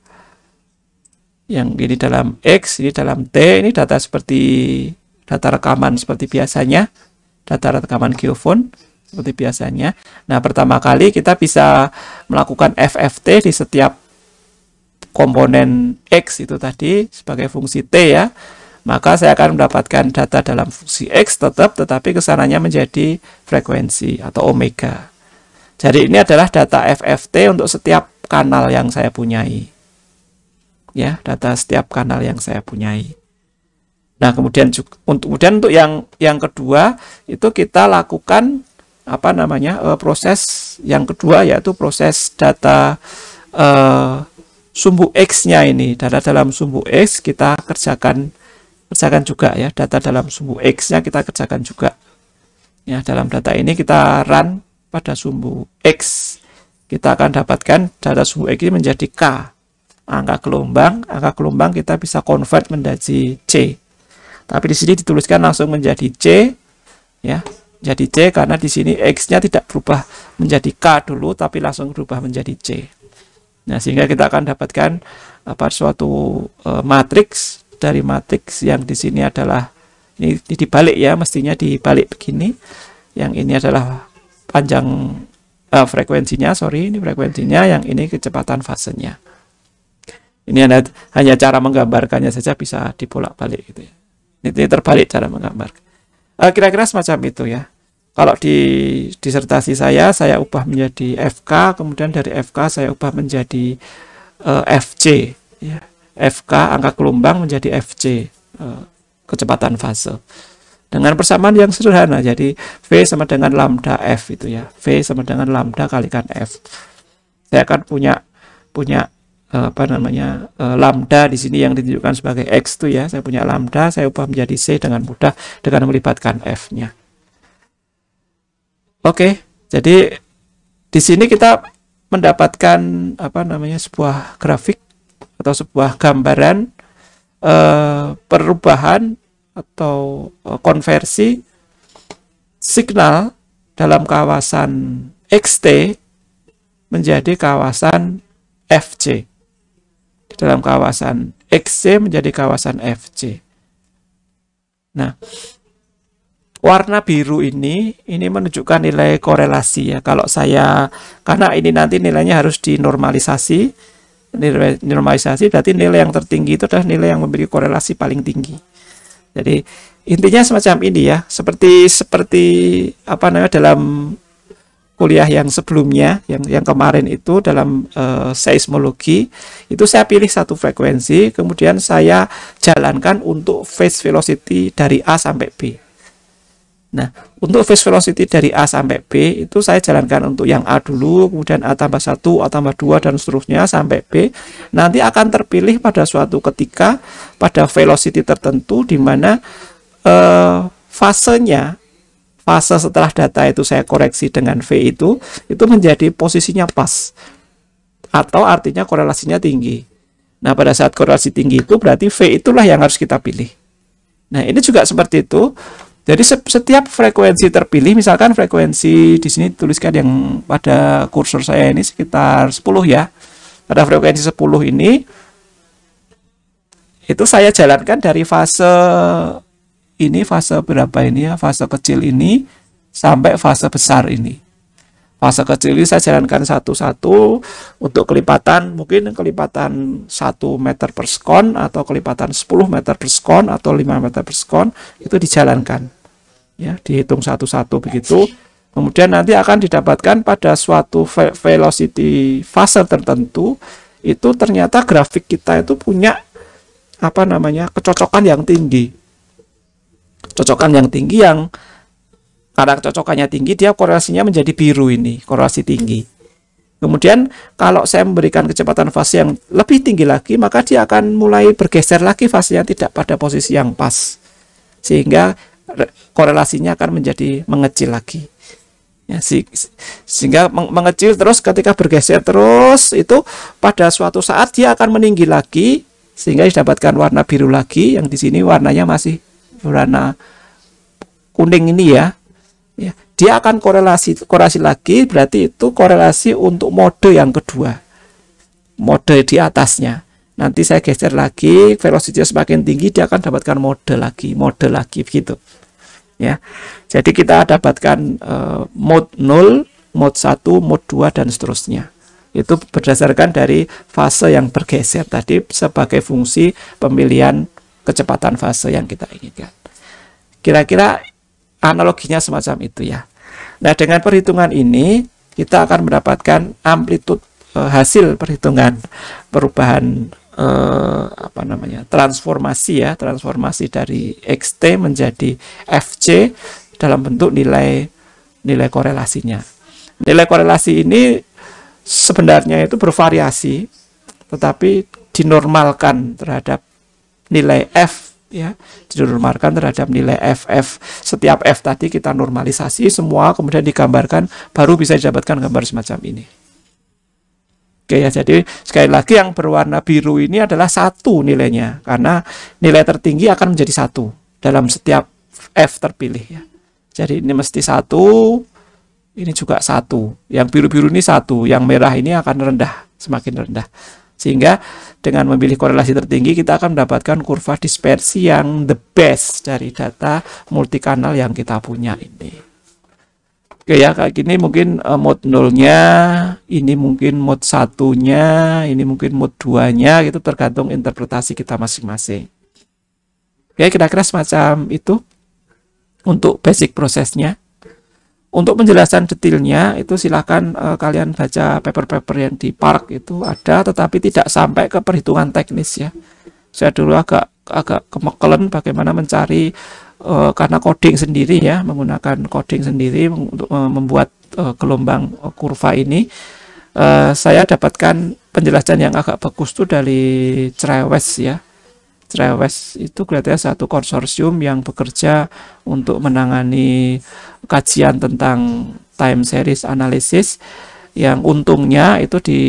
Yang ini dalam X, ini dalam T. Ini data seperti data rekaman seperti biasanya. Data rekaman geofon seperti biasanya. Nah, pertama kali kita bisa melakukan FFT di setiap komponen X itu tadi sebagai fungsi T ya. Maka saya akan mendapatkan data dalam fungsi X tetap, tetapi kesananya menjadi frekuensi atau omega. Jadi ini adalah data FFT untuk setiap kanal yang saya punyai. Ya, data setiap kanal yang saya punyai. Nah, kemudian juga, untuk kemudian untuk yang yang kedua itu kita lakukan apa namanya e, proses yang kedua yaitu proses data e, sumbu x-nya ini data dalam sumbu x kita kerjakan kerjakan juga ya data dalam sumbu x-nya kita kerjakan juga ya dalam data ini kita run pada sumbu X. Kita akan dapatkan data sumbu X ini menjadi K. Angka gelombang, angka gelombang kita bisa convert menjadi C. Tapi di sini dituliskan langsung menjadi C. ya Jadi C karena di sini X-nya tidak berubah menjadi K dulu, tapi langsung berubah menjadi C. Nah, sehingga kita akan dapatkan apa suatu e, matriks dari matriks yang di sini adalah ini, ini dibalik ya mestinya dibalik begini yang ini adalah panjang uh, frekuensinya, sorry, ini frekuensinya, yang ini kecepatan fasenya. Ini hanya, hanya cara menggambarkannya saja bisa dipolak balik gitu ya. Ini, terbalik cara menggambar. Eh, kira-kira uh, semacam itu ya. Kalau di disertasi saya, saya ubah menjadi FK, kemudian dari FK saya ubah menjadi uh, eh, FC. Ya. FK angka gelombang menjadi FC, uh, kecepatan fase dengan persamaan yang sederhana jadi V sama dengan lambda F itu ya V sama dengan lambda kalikan F saya akan punya punya eh, apa namanya eh, lambda di sini yang ditunjukkan sebagai X itu ya saya punya lambda saya ubah menjadi C dengan mudah dengan melibatkan F-nya Oke, jadi di sini kita mendapatkan apa namanya sebuah grafik atau sebuah gambaran eh, perubahan atau e, konversi signal dalam kawasan XT menjadi kawasan FC. dalam kawasan XC menjadi kawasan FC. Nah, warna biru ini ini menunjukkan nilai korelasi ya. Kalau saya karena ini nanti nilainya harus dinormalisasi. normalisasi berarti nilai yang tertinggi itu adalah nilai yang memiliki korelasi paling tinggi. Jadi intinya semacam ini ya, seperti seperti apa namanya dalam kuliah yang sebelumnya yang yang kemarin itu dalam uh, seismologi itu saya pilih satu frekuensi kemudian saya jalankan untuk phase velocity dari A sampai B Nah, untuk face velocity dari A sampai B itu saya jalankan untuk yang A dulu, kemudian A tambah 1, A tambah 2, dan seterusnya sampai B. Nanti akan terpilih pada suatu ketika pada velocity tertentu di mana eh, fasenya, fase setelah data itu saya koreksi dengan V itu, itu menjadi posisinya pas. Atau artinya korelasinya tinggi. Nah, pada saat korelasi tinggi itu berarti V itulah yang harus kita pilih. Nah, ini juga seperti itu. Jadi setiap frekuensi terpilih, misalkan frekuensi di sini tuliskan yang pada kursor saya ini sekitar 10 ya. Pada frekuensi 10 ini itu saya jalankan dari fase ini fase berapa ini ya, fase kecil ini sampai fase besar ini. Fase kecil ini saya jalankan satu-satu untuk kelipatan mungkin kelipatan 1 meter per sekon atau kelipatan 10 meter per sekon atau 5 meter per sekon itu dijalankan ya dihitung satu-satu begitu kemudian nanti akan didapatkan pada suatu velocity fase tertentu itu ternyata grafik kita itu punya apa namanya kecocokan yang tinggi kecocokan yang tinggi yang karena kecocokannya tinggi dia korelasinya menjadi biru ini korelasi tinggi kemudian kalau saya memberikan kecepatan fase yang lebih tinggi lagi maka dia akan mulai bergeser lagi fasenya tidak pada posisi yang pas sehingga korelasinya akan menjadi mengecil lagi ya, se sehingga mengecil terus ketika bergeser terus itu pada suatu saat dia akan meninggi lagi sehingga didapatkan warna biru lagi yang di sini warnanya masih warna kuning ini ya ya dia akan korelasi korelasi lagi berarti itu korelasi untuk mode yang kedua mode di atasnya nanti saya geser lagi velocity semakin tinggi dia akan dapatkan mode lagi mode lagi begitu ya. Jadi kita dapatkan uh, mode 0, mode 1, mode 2 dan seterusnya. Itu berdasarkan dari fase yang bergeser tadi sebagai fungsi pemilihan kecepatan fase yang kita inginkan. Kira-kira analoginya semacam itu ya. Nah, dengan perhitungan ini kita akan mendapatkan amplitude eh, hasil perhitungan perubahan eh, apa namanya transformasi ya transformasi dari xt menjadi fc dalam bentuk nilai nilai korelasinya nilai korelasi ini sebenarnya itu bervariasi tetapi dinormalkan terhadap nilai f ya dinormalkan terhadap nilai FF setiap F tadi kita normalisasi semua kemudian digambarkan baru bisa didapatkan gambar semacam ini Oke ya, jadi sekali lagi yang berwarna biru ini adalah satu nilainya karena nilai tertinggi akan menjadi satu dalam setiap F terpilih ya. Jadi ini mesti satu, ini juga satu. Yang biru-biru ini satu, yang merah ini akan rendah, semakin rendah. Sehingga dengan memilih korelasi tertinggi kita akan mendapatkan kurva dispersi yang the best dari data multikanal yang kita punya ini. Oke ya, kayak gini mungkin uh, mode nolnya, ini mungkin mode satunya, ini mungkin mode duanya, itu tergantung interpretasi kita masing-masing. Oke, kira-kira semacam itu untuk basic prosesnya. Untuk penjelasan detailnya itu silahkan uh, eh, kalian baca paper-paper yang di Park itu ada, tetapi tidak sampai ke perhitungan teknis ya. Saya dulu agak agak kemekelen bagaimana mencari Eh, karena coding sendiri ya menggunakan coding sendiri untuk eh, membuat eh, gelombang kurva ini saya dapatkan penjelasan yang agak bagus tuh dari Cerewes ya Cerewes itu kelihatannya satu konsorsium yang bekerja untuk menangani kajian tentang time series analysis yang untungnya itu di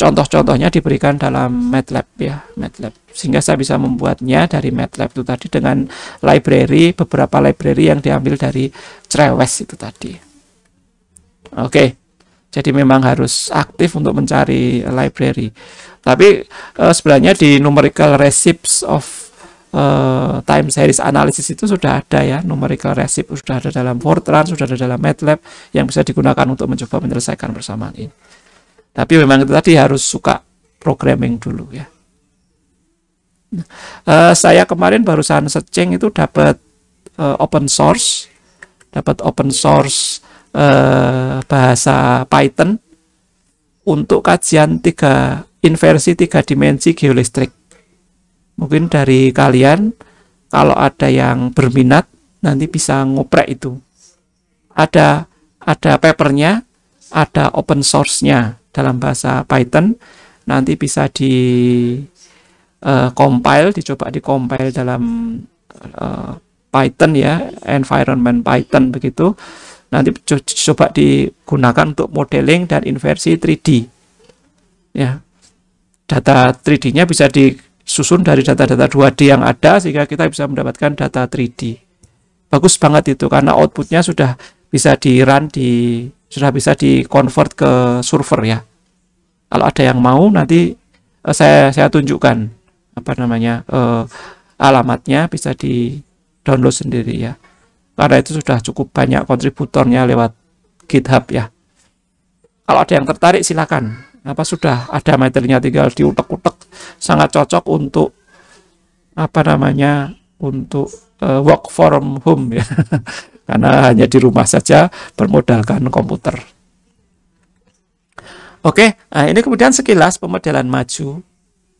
contoh-contohnya diberikan dalam MATLAB ya MATLAB sehingga saya bisa membuatnya dari MATLAB itu tadi dengan library beberapa library yang diambil dari Cerewes itu tadi oke okay. jadi memang harus aktif untuk mencari library tapi uh, sebenarnya di numerical recipes of Uh, time series analysis itu sudah ada ya numerical recipe sudah ada dalam Fortran sudah ada dalam MATLAB yang bisa digunakan untuk mencoba menyelesaikan persamaan ini tapi memang itu tadi harus suka programming dulu ya Uh, saya kemarin barusan searching itu dapat uh, open source, dapat open source uh, bahasa Python untuk kajian tiga inversi tiga dimensi geolistrik. Mungkin dari kalian kalau ada yang berminat nanti bisa ngoprek itu. Ada ada papernya, ada open source-nya dalam bahasa Python. Nanti bisa di Eh, compile dicoba dicompile dalam uh, Python ya environment Python begitu nanti co coba digunakan untuk modeling dan inversi 3D ya data 3D-nya bisa disusun dari data-data 2D yang ada sehingga kita bisa mendapatkan data 3D bagus banget itu karena outputnya sudah bisa di run di sudah bisa di convert ke server ya kalau ada yang mau nanti eh, saya saya tunjukkan apa namanya uh, alamatnya bisa di download sendiri ya karena itu sudah cukup banyak kontributornya lewat GitHub ya kalau ada yang tertarik silakan apa sudah ada materinya tinggal diutek-utek sangat cocok untuk apa namanya untuk uh, work from home ya karena hanya di rumah saja bermodalkan komputer oke nah ini kemudian sekilas pemodelan maju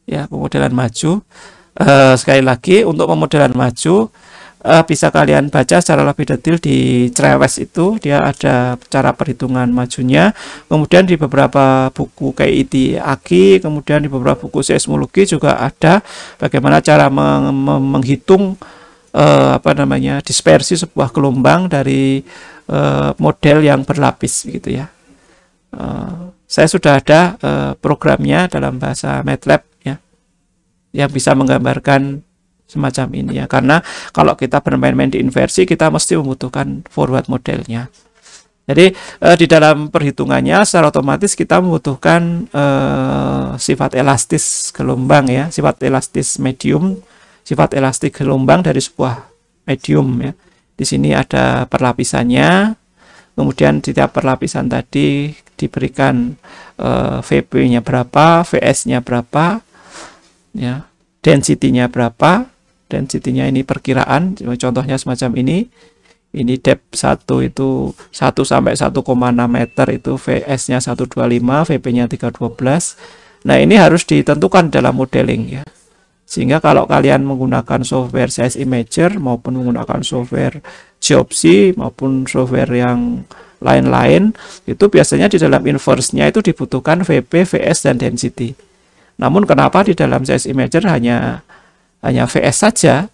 ya pemodelan maju uh, sekali lagi untuk pemodelan maju uh, bisa kalian baca secara lebih detail di Cerewes itu dia ada cara perhitungan majunya kemudian di beberapa buku KIT Aki kemudian di beberapa buku seismologi juga ada bagaimana cara meng menghitung uh, apa namanya dispersi sebuah gelombang dari uh, model yang berlapis gitu ya uh, saya sudah ada uh, programnya dalam bahasa MATLAB yang bisa menggambarkan semacam ini ya karena kalau kita bermain-main di inversi kita mesti membutuhkan forward modelnya jadi eh, di dalam perhitungannya secara otomatis kita membutuhkan eh, sifat elastis gelombang ya sifat elastis medium sifat elastis gelombang dari sebuah medium ya di sini ada perlapisannya kemudian di tiap perlapisan tadi diberikan eh, VP-nya berapa VS-nya berapa ya density-nya berapa density-nya ini perkiraan contohnya semacam ini ini depth 1 itu 1 sampai 1,6 meter itu VS nya 125 VP nya 312 nah ini harus ditentukan dalam modeling ya sehingga kalau kalian menggunakan software size imager maupun menggunakan software Geopsy maupun software yang lain-lain itu biasanya di dalam inverse-nya itu dibutuhkan VP, VS, dan density namun kenapa di dalam CS Imager hanya hanya VS saja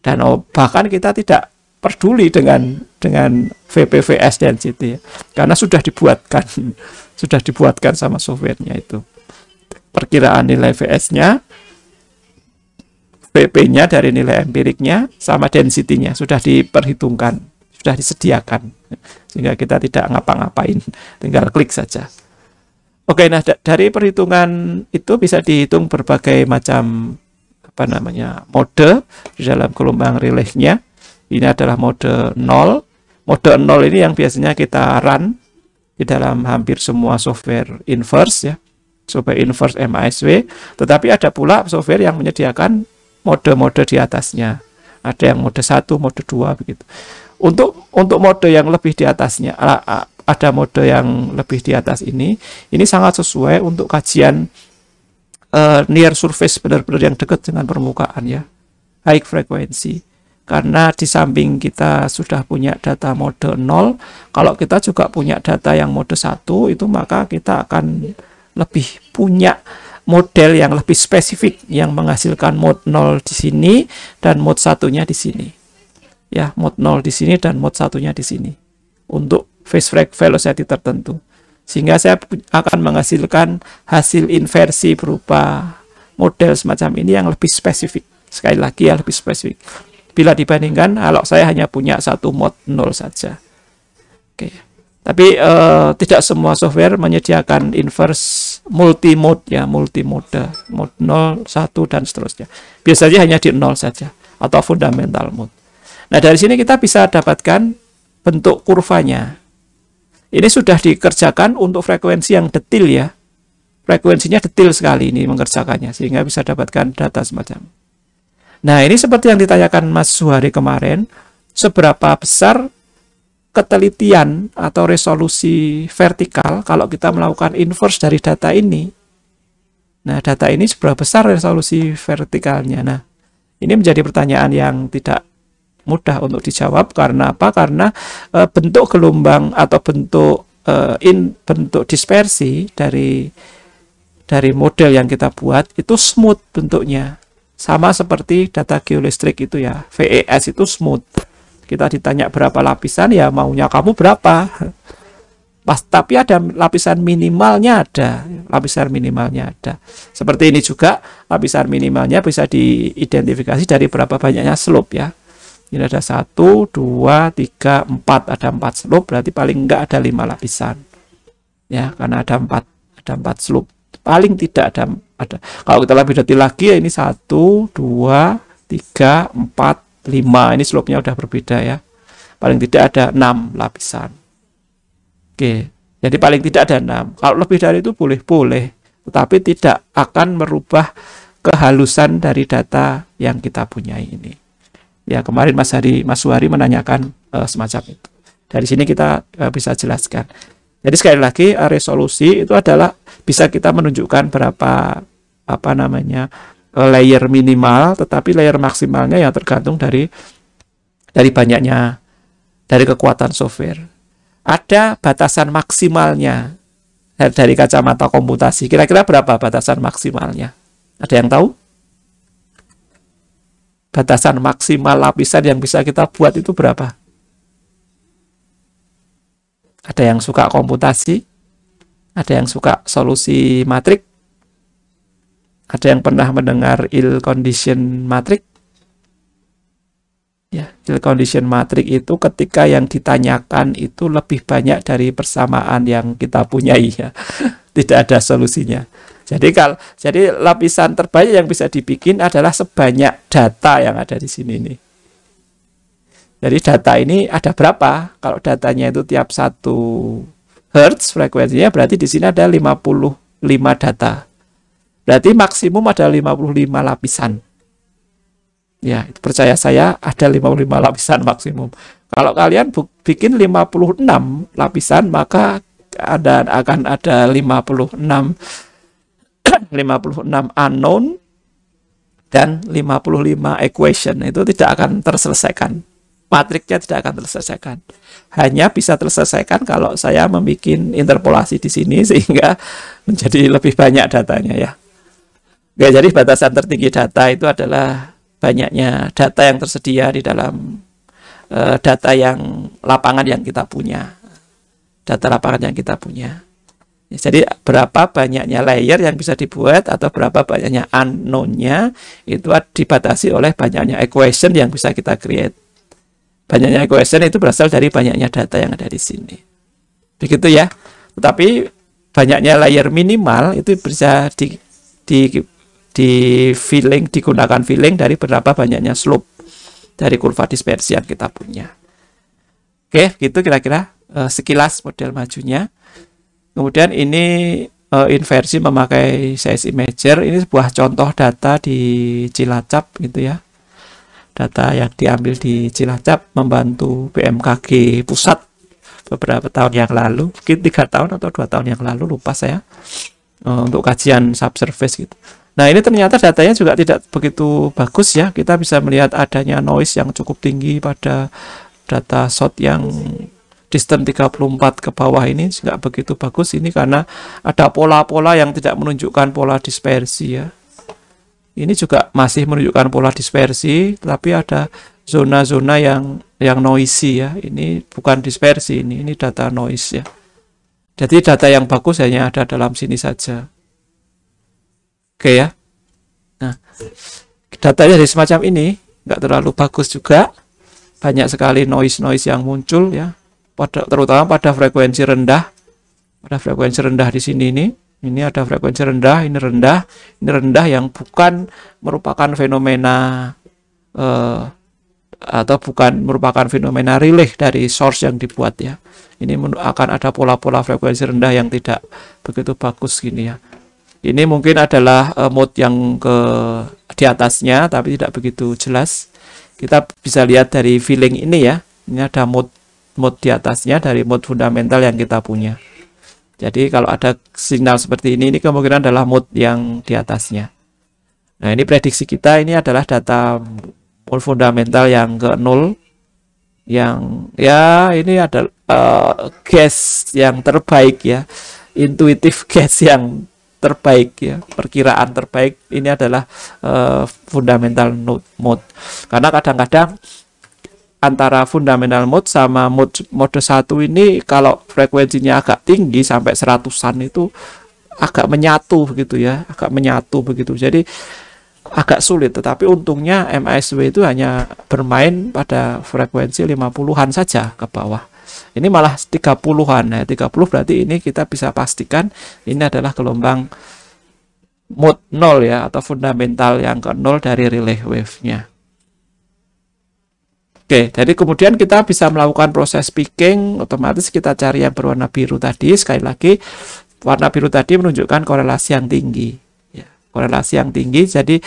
dan oh, bahkan kita tidak peduli dengan dengan VPVS dan CT ya. karena sudah dibuatkan sudah dibuatkan sama softwarenya itu perkiraan nilai VS-nya PP-nya dari nilai empiriknya sama density-nya sudah diperhitungkan sudah disediakan sehingga kita tidak ngapa-ngapain tinggal klik saja Oke, nah dari perhitungan itu bisa dihitung berbagai macam apa namanya mode di dalam gelombang rilisnya. Ini adalah mode 0. Mode 0 ini yang biasanya kita run di dalam hampir semua software inverse ya. Software inverse MISW. Tetapi ada pula software yang menyediakan mode-mode di atasnya. Ada yang mode 1, mode 2 begitu. Untuk untuk mode yang lebih di atasnya ada mode yang lebih di atas ini ini sangat sesuai untuk kajian uh, near surface benar-benar yang dekat dengan permukaan ya high frequency karena di samping kita sudah punya data mode 0 kalau kita juga punya data yang mode 1 itu maka kita akan lebih punya model yang lebih spesifik yang menghasilkan mode 0 di sini dan mode satunya di sini ya mode 0 di sini dan mode satunya di sini untuk face velocity tertentu. Sehingga saya akan menghasilkan hasil inversi berupa model semacam ini yang lebih spesifik. Sekali lagi ya lebih spesifik. Bila dibandingkan kalau saya hanya punya satu mod nol saja. Oke. Tapi uh, tidak semua software menyediakan inverse multimode ya, multimode, mode nol satu dan seterusnya. Biasanya hanya di nol saja atau fundamental mode. Nah, dari sini kita bisa dapatkan bentuk kurvanya. Ini sudah dikerjakan untuk frekuensi yang detil ya. Frekuensinya detil sekali ini mengerjakannya sehingga bisa dapatkan data semacam. Nah, ini seperti yang ditanyakan Mas Suhari kemarin, seberapa besar ketelitian atau resolusi vertikal kalau kita melakukan inverse dari data ini. Nah, data ini seberapa besar resolusi vertikalnya. Nah, ini menjadi pertanyaan yang tidak mudah untuk dijawab karena apa? Karena e, bentuk gelombang atau bentuk e, in bentuk dispersi dari dari model yang kita buat itu smooth bentuknya. Sama seperti data geolistrik itu ya, VES itu smooth. Kita ditanya berapa lapisan ya maunya kamu berapa. Pas, tapi ada lapisan minimalnya ada, lapisan minimalnya ada. Seperti ini juga lapisan minimalnya bisa diidentifikasi dari berapa banyaknya slope ya. Ini ada satu dua tiga empat Ada empat slope, berarti paling enggak ada lima lapisan. Ya, karena ada empat ada empat slope. Paling tidak ada, ada. Kalau kita lebih detail lagi, ya ini satu dua tiga empat lima Ini slope-nya udah berbeda ya. Paling tidak ada enam lapisan. Oke, jadi paling tidak ada enam Kalau lebih dari itu boleh-boleh, tetapi tidak akan merubah kehalusan dari data yang kita punya ini. Ya, kemarin Mas Hari Mas Wari menanyakan uh, semacam itu. Dari sini kita uh, bisa jelaskan. Jadi sekali lagi eh, resolusi itu adalah bisa kita menunjukkan berapa apa namanya layer minimal, tetapi layer maksimalnya yang tergantung dari dari banyaknya dari kekuatan software. Ada batasan maksimalnya dari kacamata komputasi. Kira-kira berapa batasan maksimalnya? Ada yang tahu? batasan maksimal lapisan yang bisa kita buat itu berapa? Ada yang suka komputasi, ada yang suka solusi matrik, ada yang pernah mendengar ill condition matrik. Ya, ill condition matrik itu ketika yang ditanyakan itu lebih banyak dari persamaan yang kita punyai ya. Tidak ada solusinya. Jadi kalau jadi lapisan terbaik yang bisa dibikin adalah sebanyak data yang ada di sini nih. Jadi data ini ada berapa? Kalau datanya itu tiap satu hertz frekuensinya berarti di sini ada 55 data. Berarti maksimum ada 55 lapisan. Ya, percaya saya ada 55 lapisan maksimum. Kalau kalian bikin 56 lapisan maka ada akan ada 56 56 kan unknown dan 55 equation itu tidak akan terselesaikan. Matriknya tidak akan terselesaikan. Hanya bisa terselesaikan kalau saya membuat interpolasi di sini sehingga menjadi lebih banyak datanya ya. Oke, jadi batasan tertinggi data itu adalah banyaknya data yang tersedia di dalam uh, data yang lapangan yang kita punya. Data lapangan yang kita punya jadi berapa banyaknya layer yang bisa dibuat atau berapa banyaknya unknownnya itu dibatasi oleh banyaknya equation yang bisa kita create. Banyaknya equation itu berasal dari banyaknya data yang ada di sini. Begitu ya. Tetapi banyaknya layer minimal itu bisa di, di, di filling, digunakan filling dari berapa banyaknya slope dari kurva dispersi yang kita punya. Oke, gitu kira-kira eh, sekilas model majunya. Kemudian ini uh, inversi memakai size imager ini sebuah contoh data di Cilacap gitu ya data yang diambil di Cilacap membantu BMKG pusat beberapa tahun yang lalu mungkin tiga tahun atau dua tahun yang lalu lupa saya uh, untuk kajian subsurface gitu nah ini ternyata datanya juga tidak begitu bagus ya kita bisa melihat adanya noise yang cukup tinggi pada data shot yang distance 34 ke bawah ini nggak begitu bagus ini karena ada pola-pola yang tidak menunjukkan pola dispersi ya ini juga masih menunjukkan pola dispersi tapi ada zona-zona yang yang noisy ya ini bukan dispersi ini ini data noise ya jadi data yang bagus hanya ada dalam sini saja oke ya nah datanya dari semacam ini nggak terlalu bagus juga banyak sekali noise noise yang muncul ya pada terutama pada frekuensi rendah pada frekuensi rendah di sini ini ini ada frekuensi rendah ini rendah ini rendah yang bukan merupakan fenomena eh, atau bukan merupakan fenomena relay dari source yang dibuat ya ini akan ada pola-pola frekuensi rendah yang tidak begitu bagus gini ya ini mungkin adalah eh, mode yang ke di atasnya tapi tidak begitu jelas kita bisa lihat dari feeling ini ya ini ada mode mood di atasnya dari mood fundamental yang kita punya. Jadi kalau ada signal seperti ini, ini kemungkinan adalah mood yang di atasnya. Nah ini prediksi kita ini adalah data mood fundamental yang ke nol yang ya ini adalah eh, uh, guess yang terbaik ya intuitif guess yang terbaik ya perkiraan terbaik ini adalah uh, fundamental mood. karena kadang-kadang antara fundamental mode sama mode mode satu ini kalau frekuensinya agak tinggi sampai seratusan itu agak menyatu begitu ya agak menyatu begitu jadi agak sulit tetapi untungnya MISW itu hanya bermain pada frekuensi 50-an saja ke bawah ini malah 30-an ya 30 berarti ini kita bisa pastikan ini adalah gelombang mode 0 ya atau fundamental yang ke 0 dari relay wave-nya Oke, jadi kemudian kita bisa melakukan proses picking, otomatis kita cari yang berwarna biru tadi. Sekali lagi, warna biru tadi menunjukkan korelasi yang tinggi. Ya, korelasi yang tinggi, jadi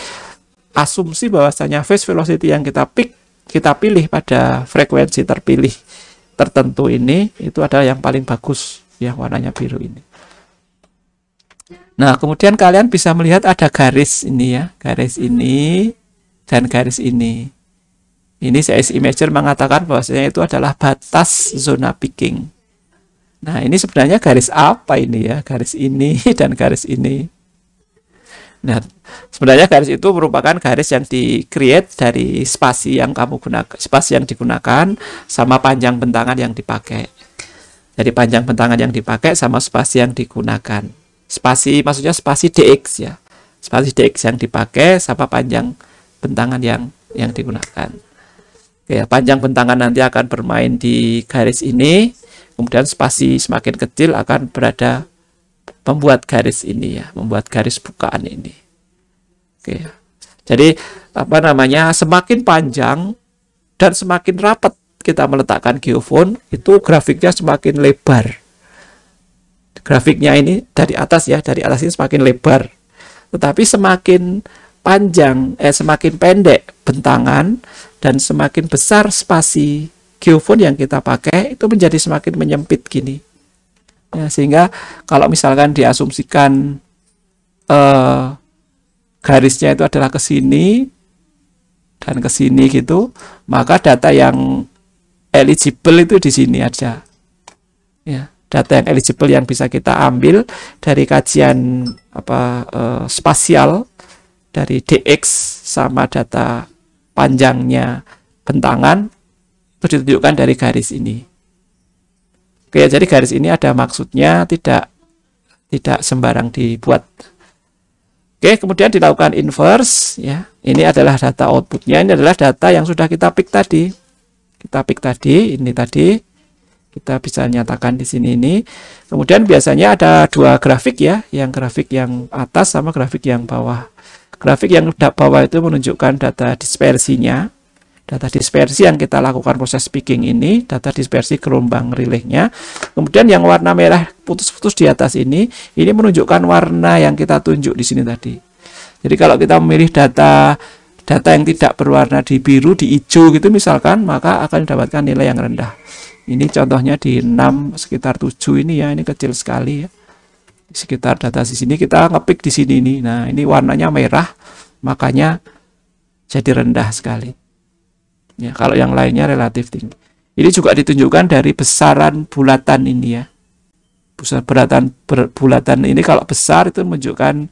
asumsi bahwasanya phase velocity yang kita pick, kita pilih pada frekuensi terpilih tertentu ini, itu adalah yang paling bagus, Ya, warnanya biru ini. Nah, kemudian kalian bisa melihat ada garis ini ya, garis ini dan garis ini. Ini CSI Imager mengatakan bahwasanya itu adalah batas zona picking. Nah, ini sebenarnya garis apa ini ya? Garis ini dan garis ini. Nah, sebenarnya garis itu merupakan garis yang di-create dari spasi yang kamu gunakan, spasi yang digunakan sama panjang bentangan yang dipakai. Jadi panjang bentangan yang dipakai sama spasi yang digunakan. Spasi maksudnya spasi DX ya. Spasi DX yang dipakai sama panjang bentangan yang yang digunakan. Oke, ya, panjang bentangan nanti akan bermain di garis ini kemudian spasi semakin kecil akan berada membuat garis ini ya membuat garis bukaan ini oke jadi apa namanya semakin panjang dan semakin rapat kita meletakkan geofon itu grafiknya semakin lebar grafiknya ini dari atas ya dari atas ini semakin lebar tetapi semakin panjang eh semakin pendek bentangan dan semakin besar spasi geofon yang kita pakai itu menjadi semakin menyempit gini ya, sehingga kalau misalkan diasumsikan eh, garisnya itu adalah ke sini dan ke sini gitu maka data yang eligible itu di sini aja ya data yang eligible yang bisa kita ambil dari kajian apa eh, spasial dari DX sama data panjangnya bentangan itu ditunjukkan dari garis ini. Oke, jadi garis ini ada maksudnya tidak tidak sembarang dibuat. Oke, kemudian dilakukan inverse ya. Ini adalah data outputnya, ini adalah data yang sudah kita pick tadi. Kita pick tadi, ini tadi kita bisa nyatakan di sini ini. Kemudian biasanya ada dua grafik ya, yang grafik yang atas sama grafik yang bawah. Grafik yang di bawah itu menunjukkan data dispersinya. Data dispersi yang kita lakukan proses picking ini, data dispersi gelombang relehnya. Kemudian yang warna merah putus-putus di atas ini, ini menunjukkan warna yang kita tunjuk di sini tadi. Jadi kalau kita memilih data data yang tidak berwarna di biru, di hijau gitu misalkan, maka akan mendapatkan nilai yang rendah. Ini contohnya di 6 sekitar 7 ini ya, ini kecil sekali ya sekitar data di sini kita ngepick di sini ini. Nah, ini warnanya merah, makanya jadi rendah sekali. Ya, kalau yang lainnya relatif tinggi. Ini juga ditunjukkan dari besaran bulatan ini ya. Besar bulatan ber, bulatan ini kalau besar itu menunjukkan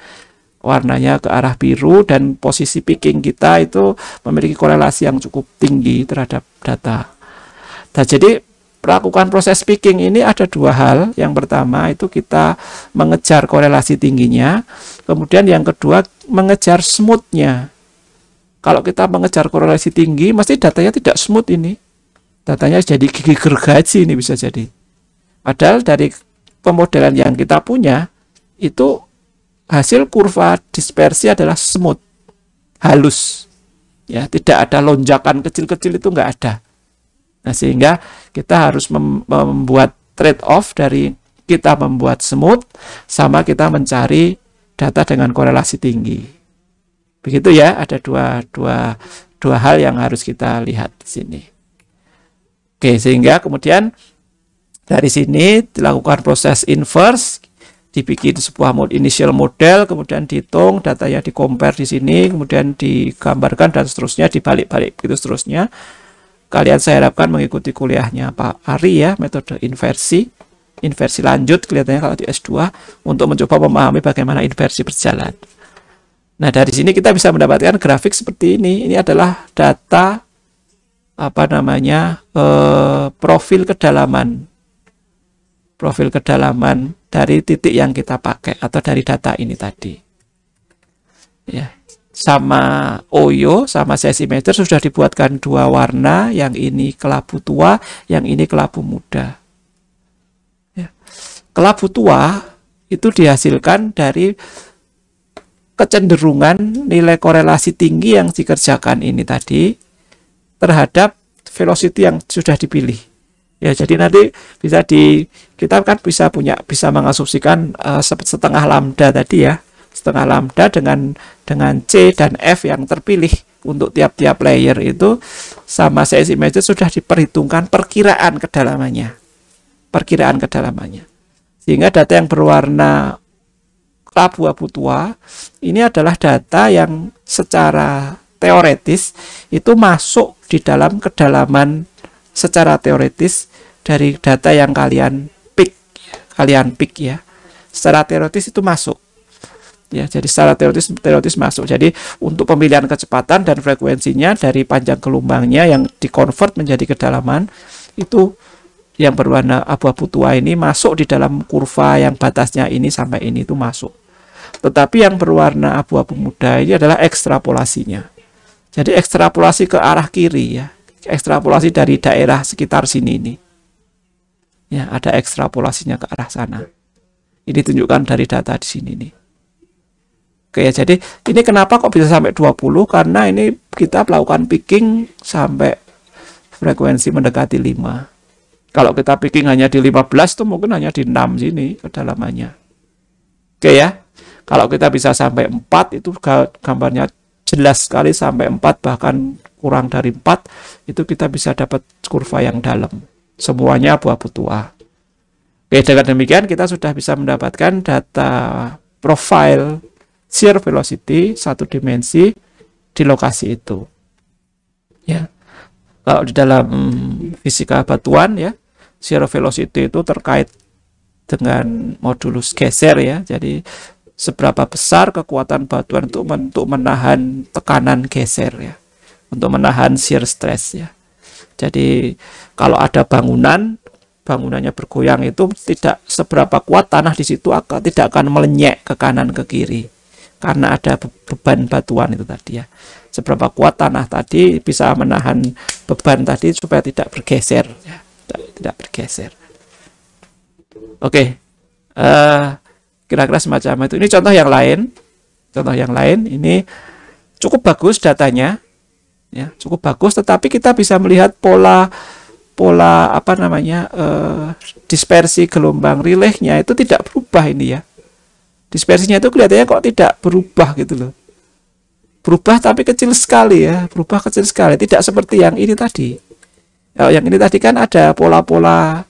warnanya ke arah biru dan posisi picking kita itu memiliki korelasi yang cukup tinggi terhadap data. Nah, jadi Melakukan proses picking ini ada dua hal. Yang pertama itu kita mengejar korelasi tingginya. Kemudian yang kedua mengejar smoothnya. Kalau kita mengejar korelasi tinggi, mesti datanya tidak smooth ini. Datanya jadi gigi gergaji ini bisa jadi. Padahal dari pemodelan yang kita punya, itu hasil kurva dispersi adalah smooth, halus. Ya, tidak ada lonjakan kecil-kecil itu nggak ada Nah, sehingga kita harus membuat trade off dari kita membuat smooth sama kita mencari data dengan korelasi tinggi. Begitu ya, ada dua dua dua hal yang harus kita lihat di sini. Oke, sehingga kemudian dari sini dilakukan proses inverse dibikin sebuah mode initial model kemudian dihitung yang di compare di sini kemudian digambarkan dan seterusnya dibalik-balik begitu seterusnya Kalian saya harapkan mengikuti kuliahnya Pak Ari ya, metode inversi. Inversi lanjut kelihatannya kalau di S2 untuk mencoba memahami bagaimana inversi berjalan. Nah, dari sini kita bisa mendapatkan grafik seperti ini. Ini adalah data apa namanya? Eh, profil kedalaman. Profil kedalaman dari titik yang kita pakai atau dari data ini tadi. Ya sama Oyo sama Sesimeter sudah dibuatkan dua warna, yang ini kelabu tua, yang ini kelabu muda. Ya. Kelabu tua itu dihasilkan dari kecenderungan nilai korelasi tinggi yang dikerjakan ini tadi terhadap velocity yang sudah dipilih ya jadi nanti bisa di kita kan bisa punya bisa mengasumsikan uh, setengah lambda tadi ya setengah lambda dengan dengan C dan F yang terpilih untuk tiap-tiap layer itu sama size image sudah diperhitungkan perkiraan kedalamannya. Perkiraan kedalamannya. Sehingga data yang berwarna abu-abu tua ini adalah data yang secara teoretis itu masuk di dalam kedalaman secara teoretis dari data yang kalian pick kalian pick ya secara teoretis itu masuk ya jadi secara teoritis teoritis masuk jadi untuk pemilihan kecepatan dan frekuensinya dari panjang gelombangnya yang dikonvert menjadi kedalaman itu yang berwarna abu-abu tua ini masuk di dalam kurva yang batasnya ini sampai ini itu masuk tetapi yang berwarna abu-abu muda ini adalah ekstrapolasinya jadi ekstrapolasi ke arah kiri ya ekstrapolasi dari daerah sekitar sini ini ya ada ekstrapolasinya ke arah sana ini tunjukkan dari data di sini nih Oke ya, jadi ini kenapa kok bisa sampai 20? Karena ini kita melakukan picking sampai frekuensi mendekati 5. Kalau kita picking hanya di 15 tuh mungkin hanya di 6 sini kedalamannya. Oke ya. Kalau kita bisa sampai 4 itu gambarnya jelas sekali sampai 4 bahkan kurang dari 4 itu kita bisa dapat kurva yang dalam. Semuanya buah putua. Oke, dengan demikian kita sudah bisa mendapatkan data profile shear velocity satu dimensi di lokasi itu. Ya. Kalau di dalam mm, fisika batuan ya, shear velocity itu terkait dengan modulus geser ya. Jadi seberapa besar kekuatan batuan itu untuk menahan tekanan geser ya. Untuk menahan shear stress ya. Jadi kalau ada bangunan bangunannya bergoyang itu tidak seberapa kuat tanah di situ akan tidak akan melenyek ke kanan ke kiri karena ada beban batuan itu tadi ya. Seberapa kuat tanah tadi bisa menahan beban tadi supaya tidak bergeser ya, tidak, tidak bergeser. Oke, okay. uh, eh, kira-kira semacam itu. Ini contoh yang lain, contoh yang lain. Ini cukup bagus datanya, ya cukup bagus. Tetapi kita bisa melihat pola pola apa namanya uh, dispersi gelombang rilehnya itu tidak berubah ini ya dispersinya itu kelihatannya kok tidak berubah gitu loh berubah tapi kecil sekali ya berubah kecil sekali tidak seperti yang ini tadi oh, yang ini tadi kan ada pola-pola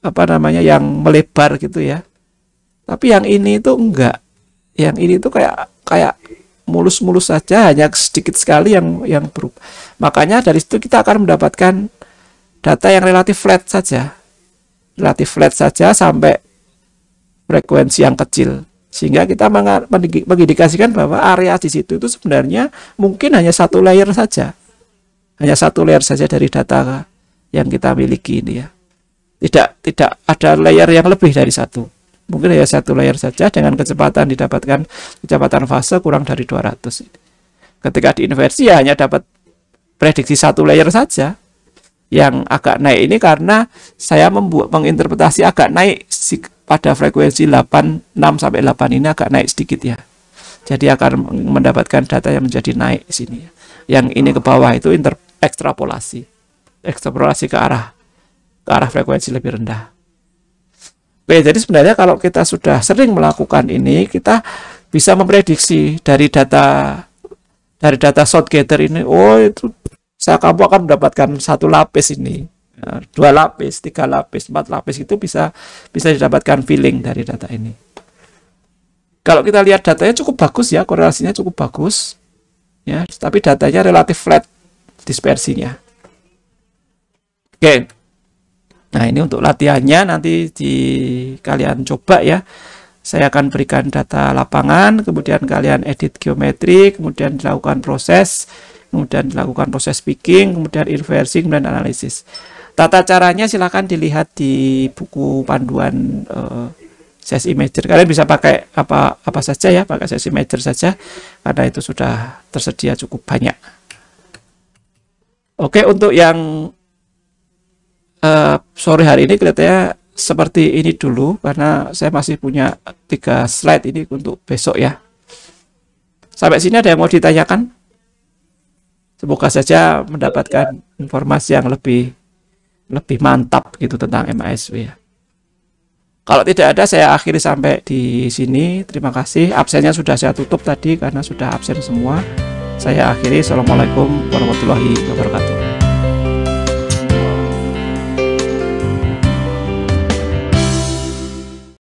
apa namanya yang melebar gitu ya tapi yang ini itu enggak yang ini itu kayak kayak mulus-mulus saja hanya sedikit sekali yang yang berubah makanya dari situ kita akan mendapatkan data yang relatif flat saja relatif flat saja sampai frekuensi yang kecil sehingga kita mengindikasikan bahwa area di situ itu sebenarnya mungkin hanya satu layer saja hanya satu layer saja dari data yang kita miliki ini ya tidak tidak ada layer yang lebih dari satu mungkin hanya satu layer saja dengan kecepatan didapatkan kecepatan fase kurang dari 200 ketika diinversi ya hanya dapat prediksi satu layer saja yang agak naik ini karena saya membuat menginterpretasi agak naik pada frekuensi 8, 6 sampai 8 ini agak naik sedikit ya. Jadi akan mendapatkan data yang menjadi naik di sini. Yang ini ke bawah itu inter ekstrapolasi. Ekstrapolasi ke arah ke arah frekuensi lebih rendah. Oke, jadi sebenarnya kalau kita sudah sering melakukan ini, kita bisa memprediksi dari data dari data shot gather ini, oh itu saya kamu akan mendapatkan satu lapis ini dua lapis, tiga lapis, empat lapis itu bisa bisa didapatkan feeling dari data ini. Kalau kita lihat datanya cukup bagus ya, korelasinya cukup bagus, ya, tapi datanya relatif flat dispersinya. Oke, nah ini untuk latihannya nanti di kalian coba ya. Saya akan berikan data lapangan, kemudian kalian edit geometri, kemudian dilakukan proses, kemudian dilakukan proses picking, kemudian inversi, kemudian analisis. Tata caranya silahkan dilihat di buku panduan uh, eh, size imager. Kalian bisa pakai apa apa saja ya, pakai sesi imager saja karena itu sudah tersedia cukup banyak. Oke, untuk yang uh, sore hari ini kelihatannya seperti ini dulu karena saya masih punya tiga slide ini untuk besok ya. Sampai sini ada yang mau ditanyakan? Semoga saja mendapatkan informasi yang lebih lebih mantap gitu tentang MISW ya. Kalau tidak ada saya akhiri sampai di sini. Terima kasih. Absennya sudah saya tutup tadi karena sudah absen semua. Saya akhiri. Assalamualaikum warahmatullahi wabarakatuh.